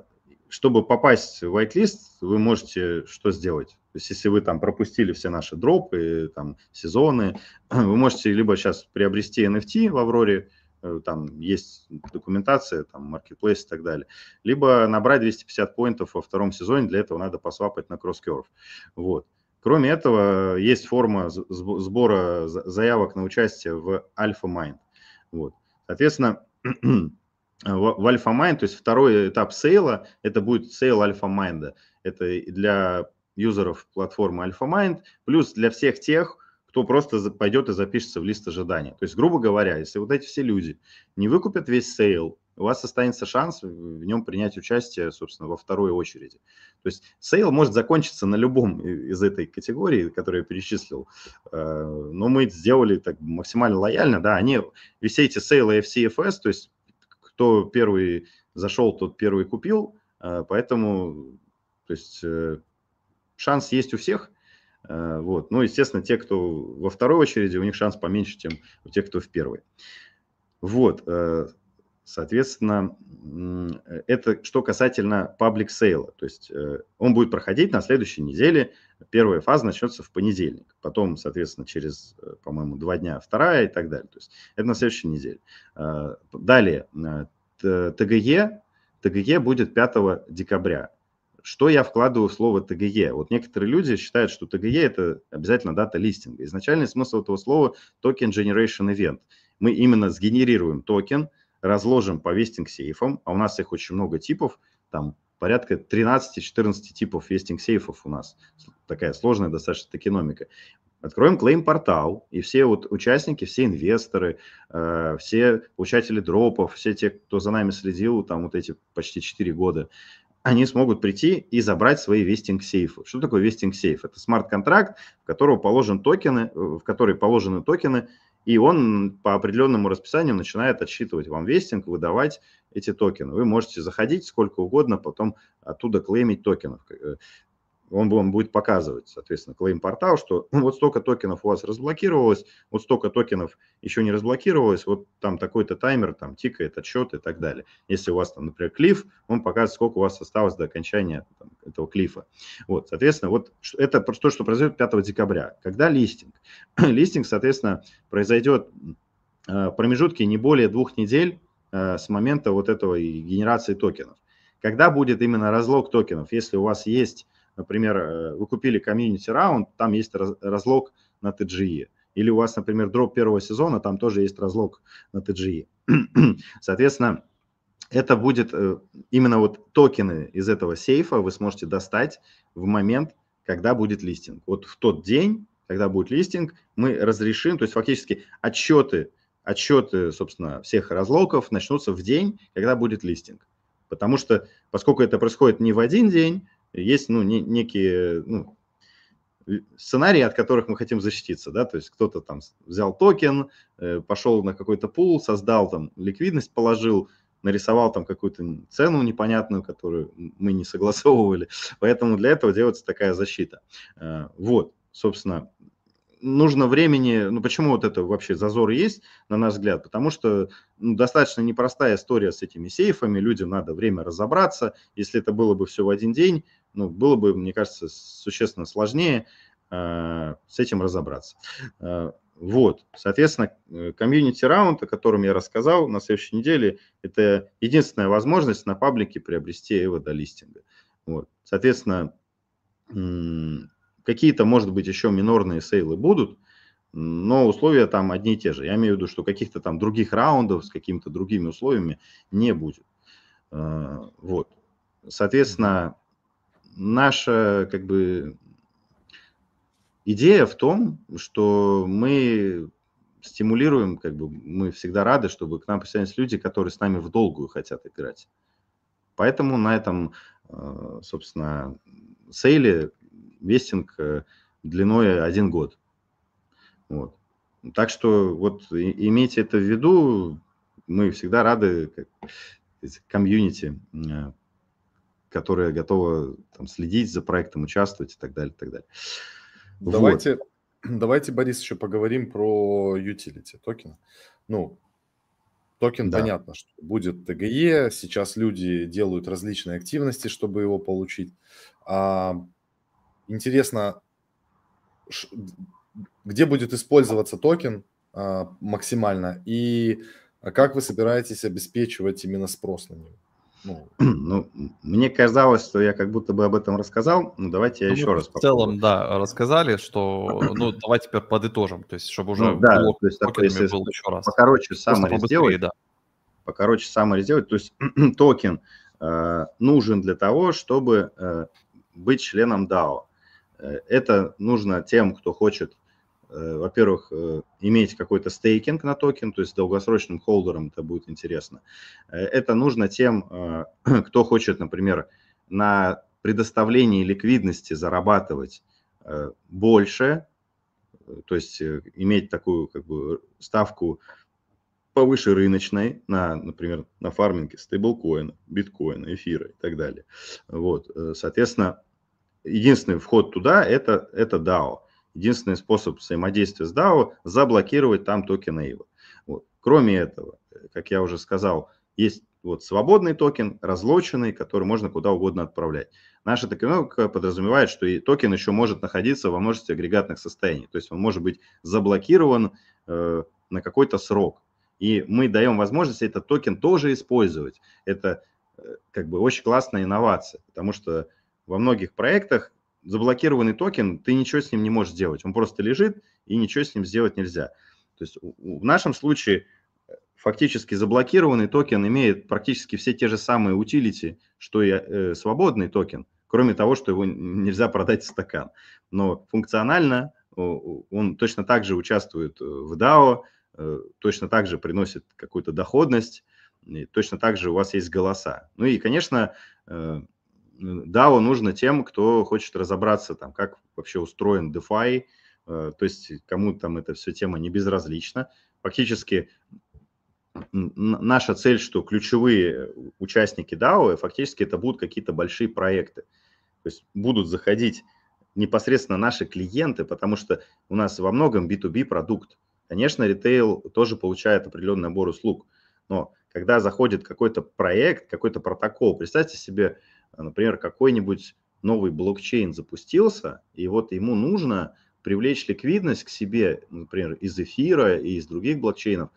чтобы попасть в whitelist, вы можете что сделать? То есть, если вы там пропустили все наши дропы, там, сезоны, (clears throat) вы можете либо сейчас приобрести NFT в Авроре, Э, там есть документация, там, маркетплейс и так далее. Либо набрать 250 поинтов во втором сезоне, для этого надо посвапать на кросскеров. Вот. Кроме этого, есть форма сбора заявок на участие в Альфа Майн. Вот. Соответственно, (clears throat) в Альфа Майн, то есть второй этап сейла, это будет сейл Альфа Mind. Это для юзеров платформы Альфа Mind, плюс для всех тех, кто просто пойдет и запишется в лист ожидания. То есть, грубо говоря, если вот эти все люди не выкупят весь сейл, у вас останется шанс в нем принять участие, собственно, во второй очереди. То есть сейл может закончиться на любом из этой категории, которую я перечислил, э, но мы сделали так максимально лояльно, да, они, все эти сейлы FCFS, то есть кто первый зашел, тот первый купил, э, поэтому, то есть э, шанс есть у всех – Э, вот. Ну, естественно, те, кто во второй очереди, у них шанс поменьше, чем у тех, кто в первой. Вот, э, соответственно, э, это что касательно паблик сейла. То есть он будет проходить на следующей неделе. Первая фаза начнется в понедельник. Потом, соответственно, через, по-моему, два дня вторая и так далее. То есть это на следующей неделе. Далее, ТГЕ, ТГЕ будет 5 декабря что я вкладываю в слово ТГЕ? Вот некоторые люди считают, что ТГЕ – это обязательно дата листинга. Изначальный смысл этого слова – токен generation event. Мы именно сгенерируем токен, разложим по вестинг-сейфам, а у нас их очень много типов, там порядка 13-14 типов вестинг-сейфов у нас. Такая сложная достаточно токеномика. Откроем клейм-портал, и все вот участники, все инвесторы, э, все получатели дропов, все те, кто за нами следил там вот эти почти 4 года, они смогут прийти и забрать свои вестинг-сейфы. Что такое вестинг-сейф? Это смарт-контракт, в которого положены токены, э, в который положены токены, и он по определенному расписанию начинает отсчитывать вам вестинг, выдавать эти токены. Вы можете заходить сколько угодно, потом оттуда клеймить токенов. Э, он вам будет показывать, соответственно, клейм-портал, что ну, вот столько токенов у вас разблокировалось, вот столько токенов еще не разблокировалось, вот там такой-то таймер, там тикает отсчет и так далее. Если у вас там, например, клиф, он показывает, сколько у вас осталось до окончания там, этого клифа. Вот, соответственно, вот это то, что произойдет 5 декабря. Когда листинг? (clears throat) листинг, соответственно, произойдет в э, промежутке не более двух недель э, с момента вот этого генерации токенов. Когда будет именно разлог токенов? Если у вас есть например, э, вы купили комьюнити раунд, там есть разлог на TGE. Или у вас, например, дроп первого сезона, там тоже есть разлог на TGE. (clears throat) Соответственно, это будет э, именно вот токены из этого сейфа вы сможете достать в момент, когда будет листинг. Вот в тот день, когда будет листинг, мы разрешим, то есть фактически отчеты, отчеты, собственно, всех разлоков начнутся в день, когда будет листинг. Потому что, поскольку это происходит не в один день, есть ну, не, некие ну, э, сценарии, от которых мы хотим защититься, да, то есть кто-то там взял токен, э, пошел на какой-то пул, создал там ликвидность, положил, нарисовал там какую-то цену непонятную, которую мы не согласовывали, (laughs) поэтому для этого делается такая защита. Э, вот, собственно, нужно времени, ну почему вот это вообще зазор есть, на наш взгляд, потому что ну, достаточно непростая история с этими сейфами, людям надо время разобраться, если это было бы все в один день, ну, было бы, мне кажется, существенно сложнее э, с этим разобраться. Э, вот, соответственно, э, комьюнити раунд, о котором я рассказал на следующей неделе, это единственная возможность на паблике приобрести его до листинга. Вот. Соответственно, какие-то, может быть, еще минорные сейлы будут, но условия там одни и те же. Я имею в виду, что каких-то там других раундов с какими-то другими условиями не будет. Вот. Соответственно, наша как бы идея в том, что мы стимулируем, как бы мы всегда рады, чтобы к нам присоединились люди, которые с нами в долгую хотят играть. Поэтому на этом, э, собственно, сейле вестинг э, длиной один год. Вот. Так что вот имейте это в виду, мы всегда рады как, комьюнити э, которая готова там, следить за проектом, участвовать и так далее, и так далее. Давайте, вот. давайте, (clears throat) Борис, еще поговорим про utility токена. Ну, токен, да. понятно, что будет TGE. сейчас люди делают различные активности, чтобы его получить. А, интересно, где будет использоваться токен а, максимально и как вы собираетесь обеспечивать именно спрос на него? Ну, (clears throat) ну, мне казалось, что я как будто бы об этом рассказал, но ну, давайте я ну, еще раз В целом, да, рассказали, что, (clears throat) ну, давай теперь подытожим, то есть, чтобы уже ну, да, блок то есть, такой, если был еще раз. Покороче, саммари сделать, да. покороче саммари сделать, то есть (clears throat) токен э, нужен для того, чтобы э, быть членом DAO. Э, это нужно тем, кто хочет Э, во-первых, э, иметь какой-то стейкинг на токен, то есть долгосрочным холдерам это будет интересно. Э, это нужно тем, (clears throat) кто хочет, например, на предоставлении ликвидности зарабатывать больше, то есть иметь такую как бы ставку повыше рыночной на, например, на фарминге стейблкоина, биткоина, эфира и так далее. Вот, соответственно, единственный вход туда это, это DAO единственный способ взаимодействия с DAO – заблокировать там токены Эйва. Вот. Кроме этого, как я уже сказал, есть вот свободный токен, разлоченный, который можно куда угодно отправлять. Наша токеновка подразумевает, что и токен еще может находиться во множестве агрегатных состояний, то есть он может быть заблокирован э, на какой-то срок. И мы даем возможность этот токен тоже использовать. Это э, как бы очень классная инновация, потому что во многих проектах заблокированный токен, ты ничего с ним не можешь сделать. Он просто лежит, и ничего с ним сделать нельзя. То есть в нашем случае э, фактически заблокированный токен имеет практически все те же самые утилити, что и э, свободный токен, кроме того, что его нельзя продать в стакан. Но функционально э, он точно так же участвует э, в DAO, точно так же приносит какую-то доходность, и точно так же у вас есть голоса. Ну и, конечно, DAO нужно тем, кто хочет разобраться, там, как вообще устроен DeFi, э, то есть кому там эта вся тема не безразлична. Фактически наша цель, что ключевые э, участники DAO, э, фактически это будут какие-то большие проекты. То есть будут заходить непосредственно наши клиенты, потому что у нас во многом B2B продукт. Конечно, ритейл тоже получает определенный набор услуг, но когда заходит какой-то проект, какой-то протокол, представьте себе, а, например, какой-нибудь новый блокчейн запустился, и вот ему нужно привлечь ликвидность к себе, например, из эфира и из других блокчейнов.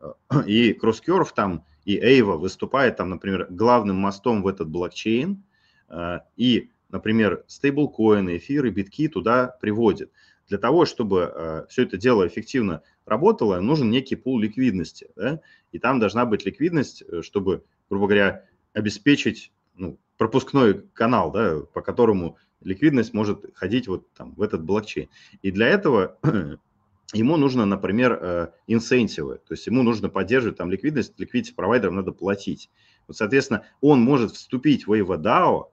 А, (clears throat) и Кроскеров там, и Ava выступает там, например, главным мостом в этот блокчейн, а, и, например, стейблкоины, эфиры, битки туда приводит. Для того, чтобы все это дело эффективно работало, нужен некий пул ликвидности. Да? И там должна быть ликвидность, э, чтобы, грубо говоря, обеспечить ну, пропускной канал, да, по которому ликвидность может ходить вот там в этот блокчейн. И для этого (clears throat) ему нужно, например, э, инсентивы, то есть ему нужно поддерживать там ликвидность, ликвидность провайдерам надо платить. Вот, соответственно, он может вступить в Ava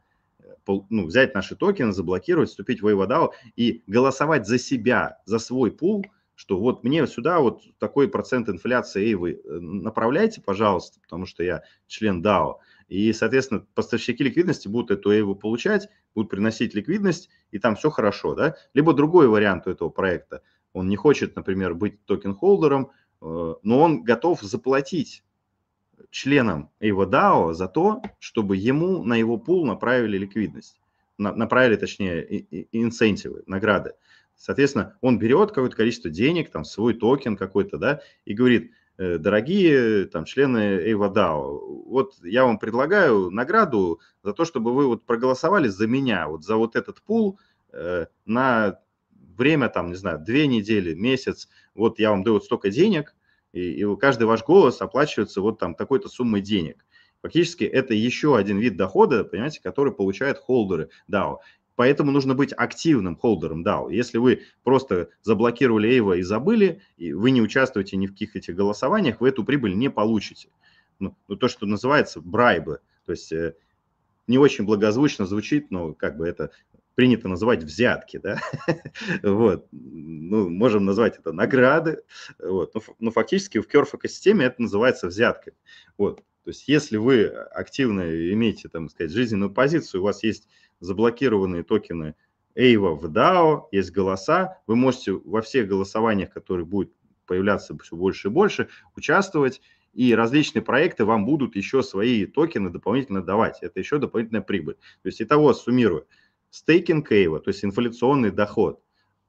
ну, взять наши токены, заблокировать, вступить в Ava и голосовать за себя, за свой пул, что вот мне сюда вот такой процент инфляции вы э, направляйте, пожалуйста, потому что я член DAO. И, соответственно, поставщики ликвидности будут эту эйву получать, будут приносить ликвидность, и там все хорошо. Да? Либо другой вариант у этого проекта. Он не хочет, например, быть токен-холдером, э, но он готов заплатить членам его DAO за то, чтобы ему на его пул направили ликвидность, направили, точнее, инцентивы, награды. Соответственно, он берет какое-то количество денег, там, свой токен какой-то, да, и говорит, Э, дорогие там, члены Эйвадао, вот я вам предлагаю награду за то, чтобы вы вот проголосовали за меня, вот за вот этот пул э, на время, там, не знаю, две недели, месяц, вот я вам даю вот столько денег, и, и каждый ваш голос оплачивается вот там такой-то суммой денег. Фактически это еще один вид дохода, понимаете, который получают холдеры DAO. Поэтому нужно быть активным холдером DAO. Если вы просто заблокировали его и забыли, и вы не участвуете ни в каких этих голосованиях, вы эту прибыль не получите. Ну, ну то, что называется брайбы. То есть э, не очень благозвучно звучит, но как бы это принято называть взятки, да, (laughs) вот, ну, можем назвать это награды, вот, но, ну, ну, фактически в Curve системе это называется взяткой, вот, то есть если вы активно имеете, там, сказать, жизненную позицию, у вас есть заблокированные токены Эйва в DAO, есть голоса. Вы можете во всех голосованиях, которые будут появляться все больше и больше, участвовать. И различные проекты вам будут еще свои токены дополнительно давать. Это еще дополнительная прибыль. То есть, итого суммирую. Стейкинг Эйва, то есть инфляционный доход,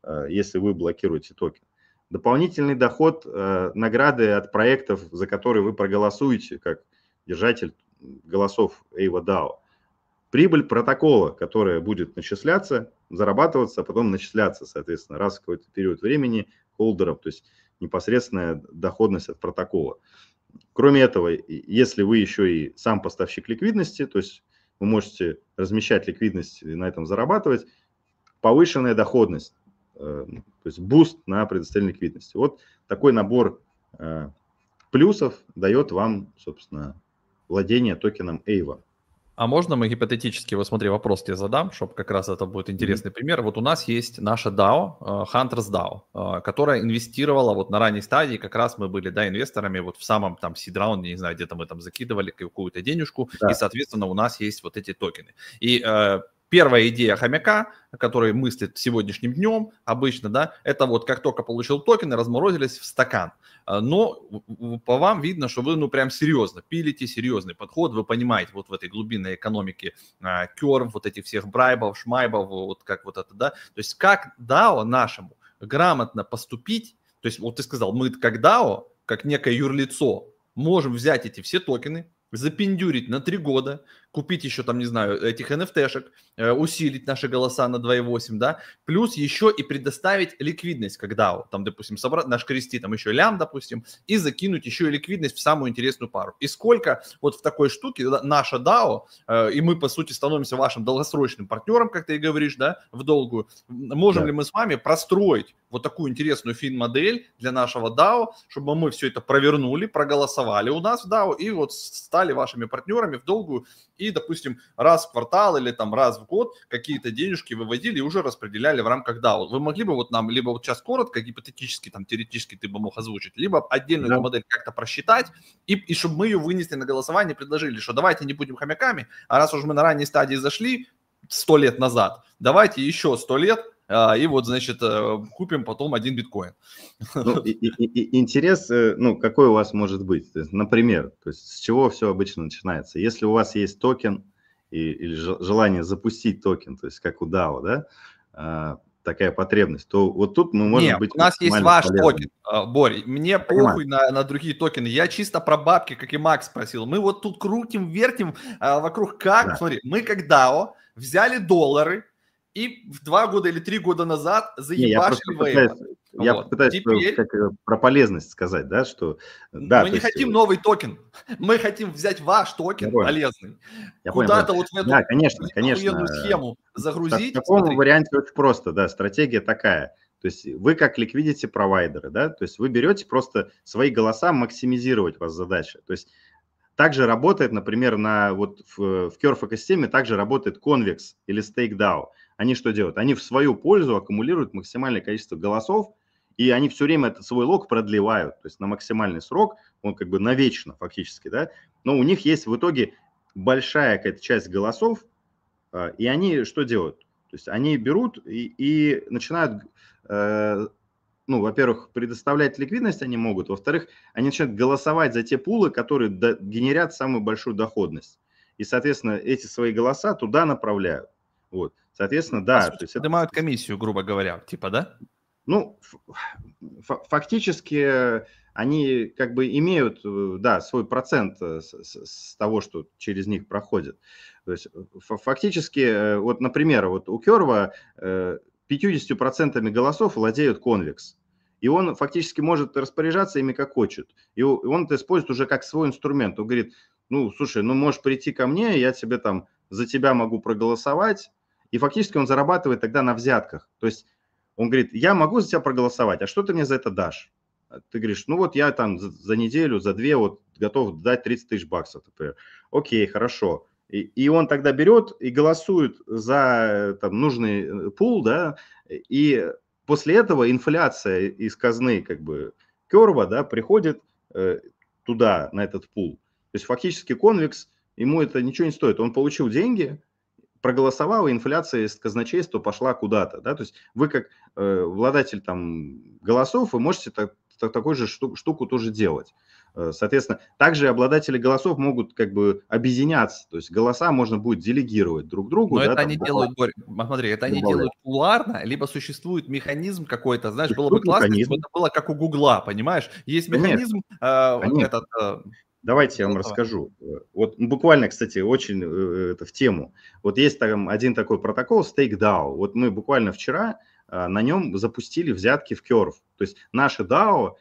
э, если вы блокируете токен. Дополнительный доход, э, награды от проектов, за которые вы проголосуете, как держатель голосов Эйва DAO – прибыль протокола, которая будет начисляться, зарабатываться, а потом начисляться, соответственно, раз в какой-то период времени холдером, то есть непосредственная доходность от протокола. Кроме этого, если вы еще и сам поставщик ликвидности, то есть вы можете размещать ликвидность и на этом зарабатывать, повышенная доходность, э, то есть буст на предоставление ликвидности. Вот такой набор э, плюсов дает вам, собственно, владение токеном AVA. А можно мы гипотетически, вот смотри, вопрос тебе задам, чтобы как раз это будет интересный mm-hmm. пример. Вот у нас есть наша DAO, э, Hunters DAO, э, которая инвестировала вот на ранней стадии, как раз мы были, да, инвесторами вот в самом там seed round, не знаю, где-то мы там закидывали какую-то денежку, да. и, соответственно, у нас есть вот эти токены. И э, Первая идея хомяка, который мыслит сегодняшним днем обычно, да, это вот как только получил токены, разморозились в стакан. А, но по вам видно, что вы, ну, прям серьезно пилите, серьезный подход, вы понимаете вот в этой глубинной экономике а, керм, вот этих всех брайбов, шмайбов, вот как вот это, да. То есть как DAO нашему грамотно поступить, то есть вот ты сказал, мы как DAO, как некое юрлицо, можем взять эти все токены, запендюрить на три года, купить еще там, не знаю, этих NFT-шек, э, усилить наши голоса на 2,8, да, плюс еще и предоставить ликвидность, когда там, допустим, собрать наш крести, там еще лям, допустим, и закинуть еще и ликвидность в самую интересную пару. И сколько вот в такой штуке наша DAO, э, и мы, по сути, становимся вашим долгосрочным партнером, как ты и говоришь, да, в долгую, можем да. ли мы с вами простроить вот такую интересную фин-модель для нашего DAO, чтобы мы все это провернули, проголосовали у нас в DAO и вот стали вашими партнерами в долгую и, допустим, раз в квартал или там раз в год какие-то денежки выводили и уже распределяли в рамках DAO. Вы могли бы вот нам либо вот сейчас коротко, гипотетически, там, теоретически ты бы мог озвучить, либо отдельную да. модель как-то просчитать, и, и чтобы мы ее вынесли на голосование, предложили, что давайте не будем хомяками, а раз уж мы на ранней стадии зашли, сто лет назад, давайте еще сто лет а, и вот, значит, э, купим потом один биткоин. Ну, и, и, интерес, э, ну, какой у вас может быть? То есть, например, то есть с чего все обычно начинается? Если у вас есть токен и, или желание запустить токен, то есть как у DAO, да, а, такая потребность, то вот тут мы ну, можем Нет, быть... у нас есть ваш полезны. токен, а, Борь. Мне Понимаю. похуй на, на другие токены. Я чисто про бабки, как и Макс спросил. Мы вот тут крутим, вертим вокруг как... Да. Смотри, мы как DAO взяли доллары, и в два года или три года назад заебашили Не, я Я вот. пытаюсь Теперь... как, про полезность сказать, да, что... Да, мы не есть... хотим э, новый токен, (laughs) мы хотим взять ваш токен Здорово. полезный, куда-то вот в эту да, конечно, конечно. схему загрузить. В таком смотри. варианте очень просто, да, стратегия такая. То есть вы как ликвидите провайдеры, да, то есть вы берете просто свои голоса максимизировать вас задача. То есть также работает, например, на вот в, в Curve экосистеме также работает Convex или StakeDAO они что делают? Они в свою пользу аккумулируют максимальное количество голосов, и они все время этот свой лог продлевают, то есть на максимальный срок, он как бы навечно фактически, да, но у них есть в итоге большая какая-то часть голосов, э, и они что делают? То есть они берут и, и начинают, э, ну, во-первых, предоставлять ликвидность они могут, во-вторых, они начинают голосовать за те пулы, которые до, генерят самую большую доходность. И, соответственно, эти свои голоса туда направляют. Вот. Соответственно, да. То есть поднимают это... комиссию, грубо говоря, типа, да? Ну, фактически они как бы имеют, э, да, свой процент э, с, с, того, что через них проходит. То есть фактически, э, вот, например, вот у Керва 50% голосов владеют конвекс. И он фактически может распоряжаться ими как хочет. И он это использует уже как свой инструмент. Он говорит, ну, слушай, ну, можешь прийти ко мне, я тебе там за тебя могу проголосовать, и фактически он зарабатывает тогда на взятках. То есть он говорит, я могу за тебя проголосовать, а что ты мне за это дашь? А ты говоришь, ну вот я там за, за неделю, за две вот готов дать 30 тысяч баксов, например. Окей, хорошо. И, и он тогда берет и голосует за э, там, нужный э, пул, да, и после этого инфляция из казны как бы керва, да, приходит э, туда, на этот пул. То есть фактически конвекс, ему это ничего не стоит. Он получил деньги, проголосовала, инфляция из казначейства пошла куда-то. Да? То есть вы как э, владатель там, голосов, вы можете так, так, такой же штуку, штуку тоже делать. Э, соответственно, также обладатели голосов могут как бы объединяться, то есть голоса можно будет делегировать друг другу. Но да, это там, они буквально... делают, смотри, это они делают куларно, либо существует механизм какой-то, знаешь, было бы классно, механизм. если бы это было как у Гугла, понимаешь? Есть механизм, Конечно. э, Конечно. этот... Э, Давайте я вам ну, расскажу. Э, вот буквально, кстати, очень э, это в тему. Вот есть там один такой протокол Stake DAO. Вот мы буквально вчера э, на нем запустили взятки в Curve. То есть наше DAO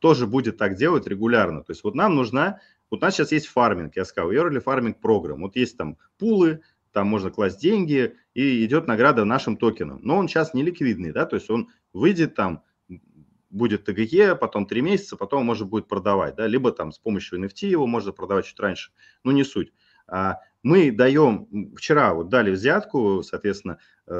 тоже будет так делать регулярно. То есть вот нам нужна... Вот у нас сейчас есть фарминг, я сказал, Early Farming Program. Вот есть там пулы, там можно класть деньги, и идет награда нашим токенам. Но он сейчас не ликвидный, да, то есть он выйдет там будет ТГЕ, потом 3 месяца, потом можно будет продавать, да, либо там с помощью NFT его можно продавать чуть раньше, ну не суть. А мы даем, вчера вот дали взятку, соответственно, э,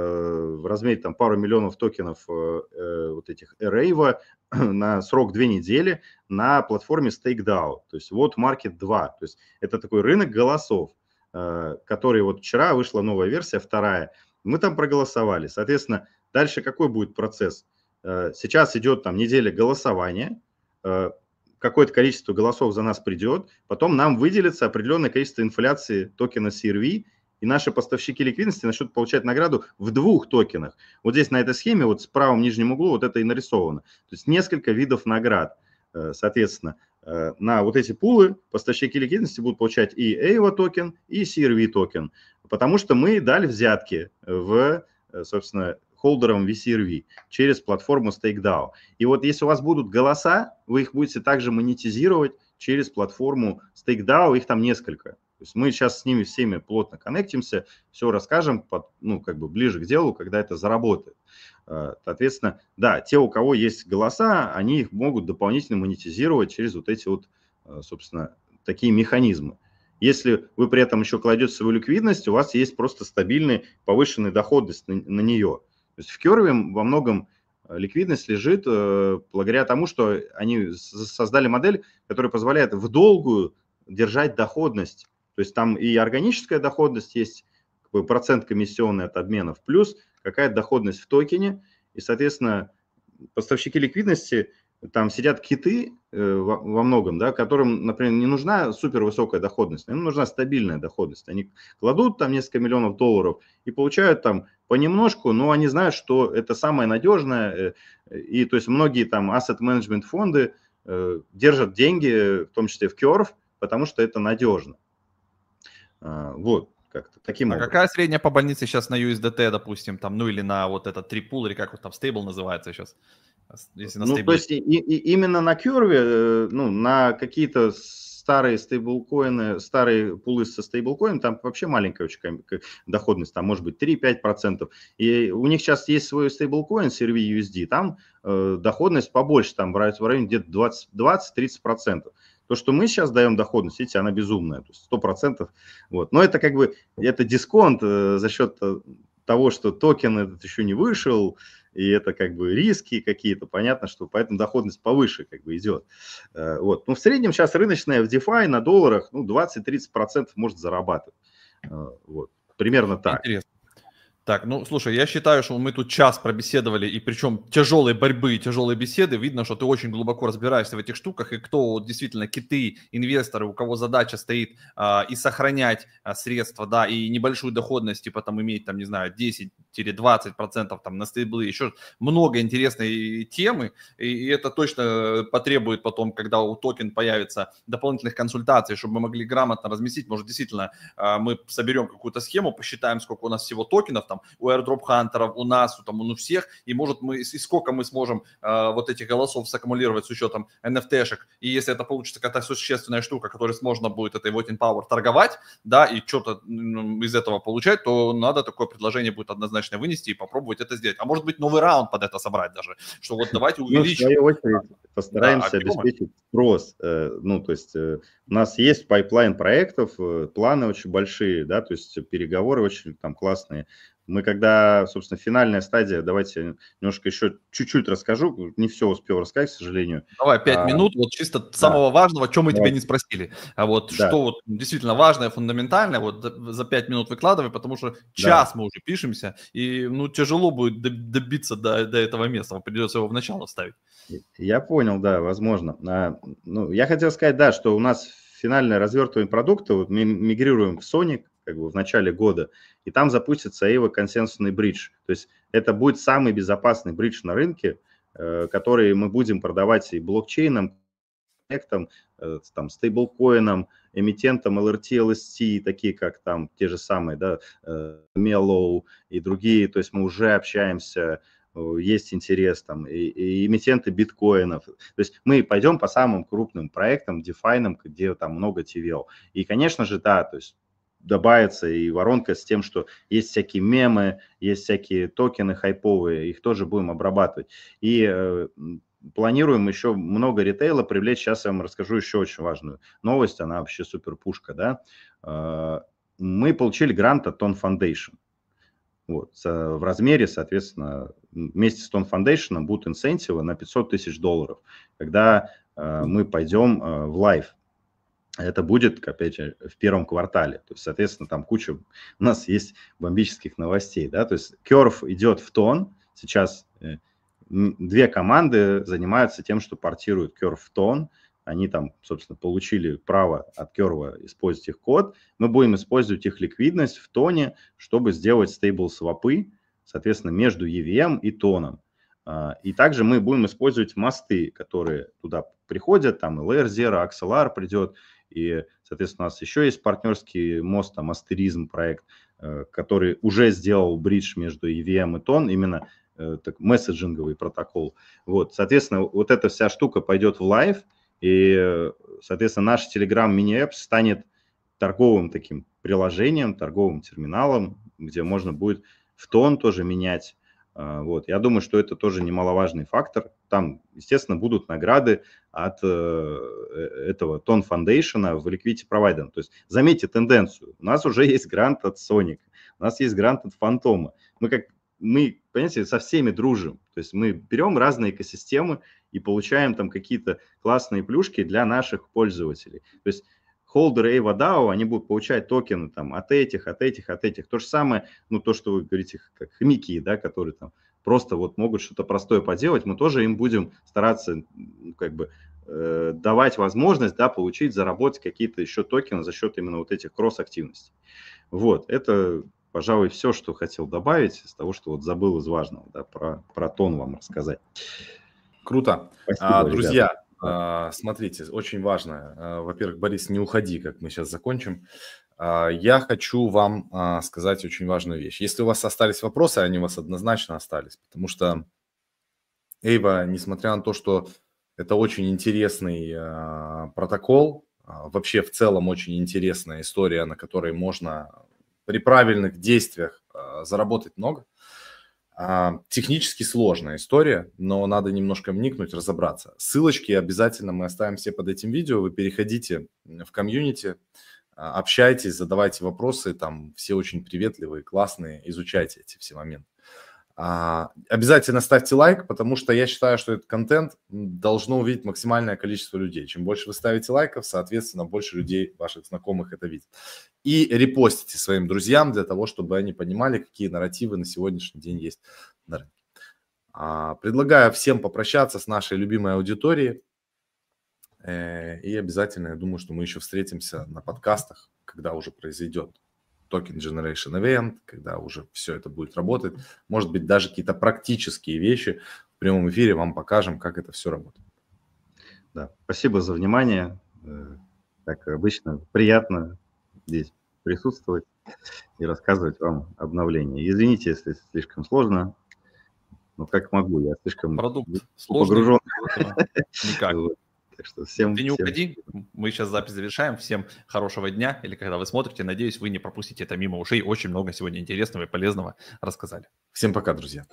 в размере там пару миллионов токенов э, э, вот этих Эрейва (clears throat) на срок две недели на платформе StakeDAO, то есть вот Market 2, то есть это такой рынок голосов, который вот вчера вышла новая версия, вторая, мы там проголосовали, соответственно, дальше какой будет процесс – Э, сейчас идет там неделя голосования, э, какое-то количество голосов за нас придет, потом нам выделится определенное количество инфляции токена CRV, и наши поставщики ликвидности начнут получать награду в двух токенах. Вот здесь на этой схеме, вот в правом нижнем углу, вот это и нарисовано. То есть несколько видов наград, э, соответственно. На вот эти пулы поставщики ликвидности будут получать и EIVA токен, и CRV токен, потому что мы дали взятки в, собственно, холдером VCRV через платформу StakeDAO. И вот если у вас будут голоса, вы их будете также монетизировать через платформу StakeDAO, их там несколько. То есть мы сейчас с ними всеми плотно коннектимся, все расскажем, под, ну, как бы ближе к делу, когда это заработает. А, соответственно, да, те, у кого есть голоса, они их могут дополнительно монетизировать через вот эти вот, а, собственно, такие механизмы. Если вы при этом еще кладете свою ликвидность, у вас есть просто стабильная повышенная доходность на, на нее – то есть в Керве во многом э, ликвидность лежит э, благодаря тому, что они создали модель, которая позволяет в долгую держать доходность. То есть там и органическая доходность есть, как бы процент комиссионный от обменов, плюс какая-то доходность в токене. И, соответственно, поставщики ликвидности, там сидят киты, Э, во многом, да, которым, например, не нужна супервысокая доходность, им нужна стабильная доходность. Они кладут там несколько миллионов долларов и получают там понемножку, но они знают, что это самое надежное. Э, и то есть многие там ассет-менеджмент фонды э, держат деньги, в том числе в Curve, потому что это надежно. А, вот, как-то таким а образом. какая средняя по больнице сейчас на USDT, допустим, там, ну или на вот этот трипул, или как вот там стейбл называется сейчас? Если на ну, то есть и, и именно на Curve, э, ну, на какие-то старые стейблкоины, старые пулы со стейблкоином там вообще маленькая очень доходность, там может быть 3-5%. И у них сейчас есть свой стейблкоин, серви USD, там э, доходность побольше, там в районе где-то 20-30%. То, что мы сейчас даем доходность, видите, она безумная, то есть процентов Вот. Но это как бы, это дисконт э, за счет э, того, что токен этот еще не вышел, и это как бы риски какие-то, понятно, что поэтому доходность повыше как бы идет. Э, вот. Но ну, в среднем сейчас рыночная в DeFi на долларах ну, 20-30% может зарабатывать. Э, вот. Примерно так. Интересно. Так, ну слушай, я считаю, что мы тут час пробеседовали, и причем тяжелые борьбы тяжелые беседы. Видно, что ты очень глубоко разбираешься в этих штуках, и кто действительно киты, инвесторы, у кого задача стоит а, и сохранять а, средства, да, и небольшую доходность, типа там иметь, там, не знаю, 10, 10-20% там на стейблы, еще много интересной темы, и это точно э, потребует потом, когда у токен появится дополнительных консультаций, чтобы мы могли грамотно разместить, может, действительно а, мы соберем какую-то схему, посчитаем, сколько у нас всего токенов там у airdrop хантеров, у нас, у, там, у всех, и может мы, и сколько мы сможем а, вот этих голосов саккумулировать с учетом NFT-шек, и если это получится какая-то существенная штука, которой можно будет этой voting power торговать, да, и что-то из этого получать, то надо такое предложение будет однозначно конечно, вынести и попробовать это сделать. А может быть, новый раунд под это собрать даже, что вот давайте увеличим. Ну, в свою очередь, постараемся да, обеспечить спрос. Э, ну, то есть э, у нас есть пайплайн проектов, э, планы очень большие, да, то есть переговоры очень там классные мы когда, собственно, финальная стадия, давайте немножко еще чуть-чуть расскажу, не все успел рассказать, к сожалению. Давай, пять а, минут, вот чисто да. самого важного, о чем мы да. тебя не спросили. А вот да. что вот действительно важное, фундаментальное, вот за пять минут выкладывай, потому что час да. мы уже пишемся, и ну тяжело будет добиться до, до этого места, придется его в начало ставить. Я понял, да, возможно. А, ну, я хотел сказать, да, что у нас финальное развертываем продукты, вот мы мигрируем в Sonic, как бы в начале года, и там запустится его консенсусный бридж. То есть это будет самый безопасный бридж на рынке, э, который мы будем продавать и блокчейном, проектам, э, там, стейблкоином, эмитентам LRT, LST, такие как там те же самые, да, э, Mellow и другие, то есть мы уже общаемся, есть интерес там, и, и эмитенты биткоинов, то есть мы пойдем по самым крупным проектам, дефайнам, где там много TVL. И, конечно же, да, то есть добавится и воронка с тем, что есть всякие мемы, есть всякие токены хайповые, их тоже будем обрабатывать. И э, планируем еще много ритейла привлечь. Сейчас я вам расскажу еще очень важную новость, она вообще супер пушка, да. Э, мы получили грант от Тон Foundation. Вот, в размере, соответственно, вместе с Тон Foundation будут инсентивы на 500 тысяч долларов, когда э, мы пойдем э, в лайв это будет, опять же, в первом квартале. То есть, соответственно, там куча, у нас есть бомбических новостей, да, то есть Керф идет в тон, сейчас э, две команды занимаются тем, что портируют Керф в тон, они там, собственно, получили право от Керва использовать их код, мы будем использовать их ликвидность в тоне, чтобы сделать стейбл-свопы, соответственно, между EVM и тоном. А, и также мы будем использовать мосты, которые туда приходят, там и Layer Zero, XLR придет, и, соответственно, у нас еще есть партнерский мост, там, Астеризм проект, э, который уже сделал бридж между EVM и TON, именно э, так, месседжинговый протокол. Вот, соответственно, вот эта вся штука пойдет в лайв, и, соответственно, наш Telegram мини-эп станет торговым таким приложением, торговым терминалом, где можно будет в тон тоже менять а, вот. Я думаю, что это тоже немаловажный фактор. Там, естественно, будут награды от э, э, этого Тон Foundation в Liquidity Provider. То есть заметьте тенденцию. У нас уже есть грант от Sonic, у нас есть грант от Фантома. Мы как мы, понимаете, со всеми дружим. То есть мы берем разные экосистемы и получаем там какие-то классные плюшки для наших пользователей. То есть холдеры Эйва DAO, они будут получать токены там от этих, от этих, от этих. То же самое, ну, то, что вы говорите, как хомяки, да, которые там просто вот могут что-то простое поделать, мы тоже им будем стараться ну, как бы э, давать возможность, да, получить, заработать какие-то еще токены за счет именно вот этих кросс-активностей. Вот, это, пожалуй, все, что хотел добавить из того, что вот забыл из важного, да, про, про тон вам рассказать. Круто. А, Спасибо, а, друзья, ребята. А, смотрите, очень важно. А, во-первых, Борис, не уходи, как мы сейчас закончим. А, я хочу вам сказать очень важную вещь. Если у вас остались вопросы, они у вас однозначно остались, потому что Эйва, несмотря на то, что это очень интересный протокол, вообще в целом очень интересная история, на которой можно при правильных действиях заработать много – а, технически сложная история, но надо немножко вникнуть, разобраться. Ссылочки обязательно мы оставим все под этим видео. Вы переходите в комьюнити, а, общайтесь, задавайте вопросы. Там все очень приветливые, классные. Изучайте эти все моменты. А, обязательно ставьте лайк, потому что я считаю, что этот контент должно увидеть максимальное количество людей. Чем больше вы ставите лайков, соответственно, больше людей, ваших знакомых это видит. И репостите своим друзьям для того, чтобы они понимали, какие нарративы на сегодняшний день есть на рынке. А, предлагаю всем попрощаться с нашей любимой аудиторией. Э, и обязательно, я думаю, что мы еще встретимся на подкастах, когда уже произойдет токен generation event, когда уже все это будет работать. Может быть, даже какие-то практические вещи в прямом эфире вам покажем, как это все работает. Да, спасибо за внимание. Э, как обычно, приятно здесь присутствовать и рассказывать вам обновления. Извините, если слишком сложно, но как могу, я слишком Продукт сложный, Никак. (laughs) Так что всем... Ты не всем... уходи, мы сейчас запись завершаем. Всем хорошего дня или когда вы смотрите. Надеюсь, вы не пропустите это мимо ушей. Очень много сегодня интересного и полезного рассказали. Всем пока, друзья.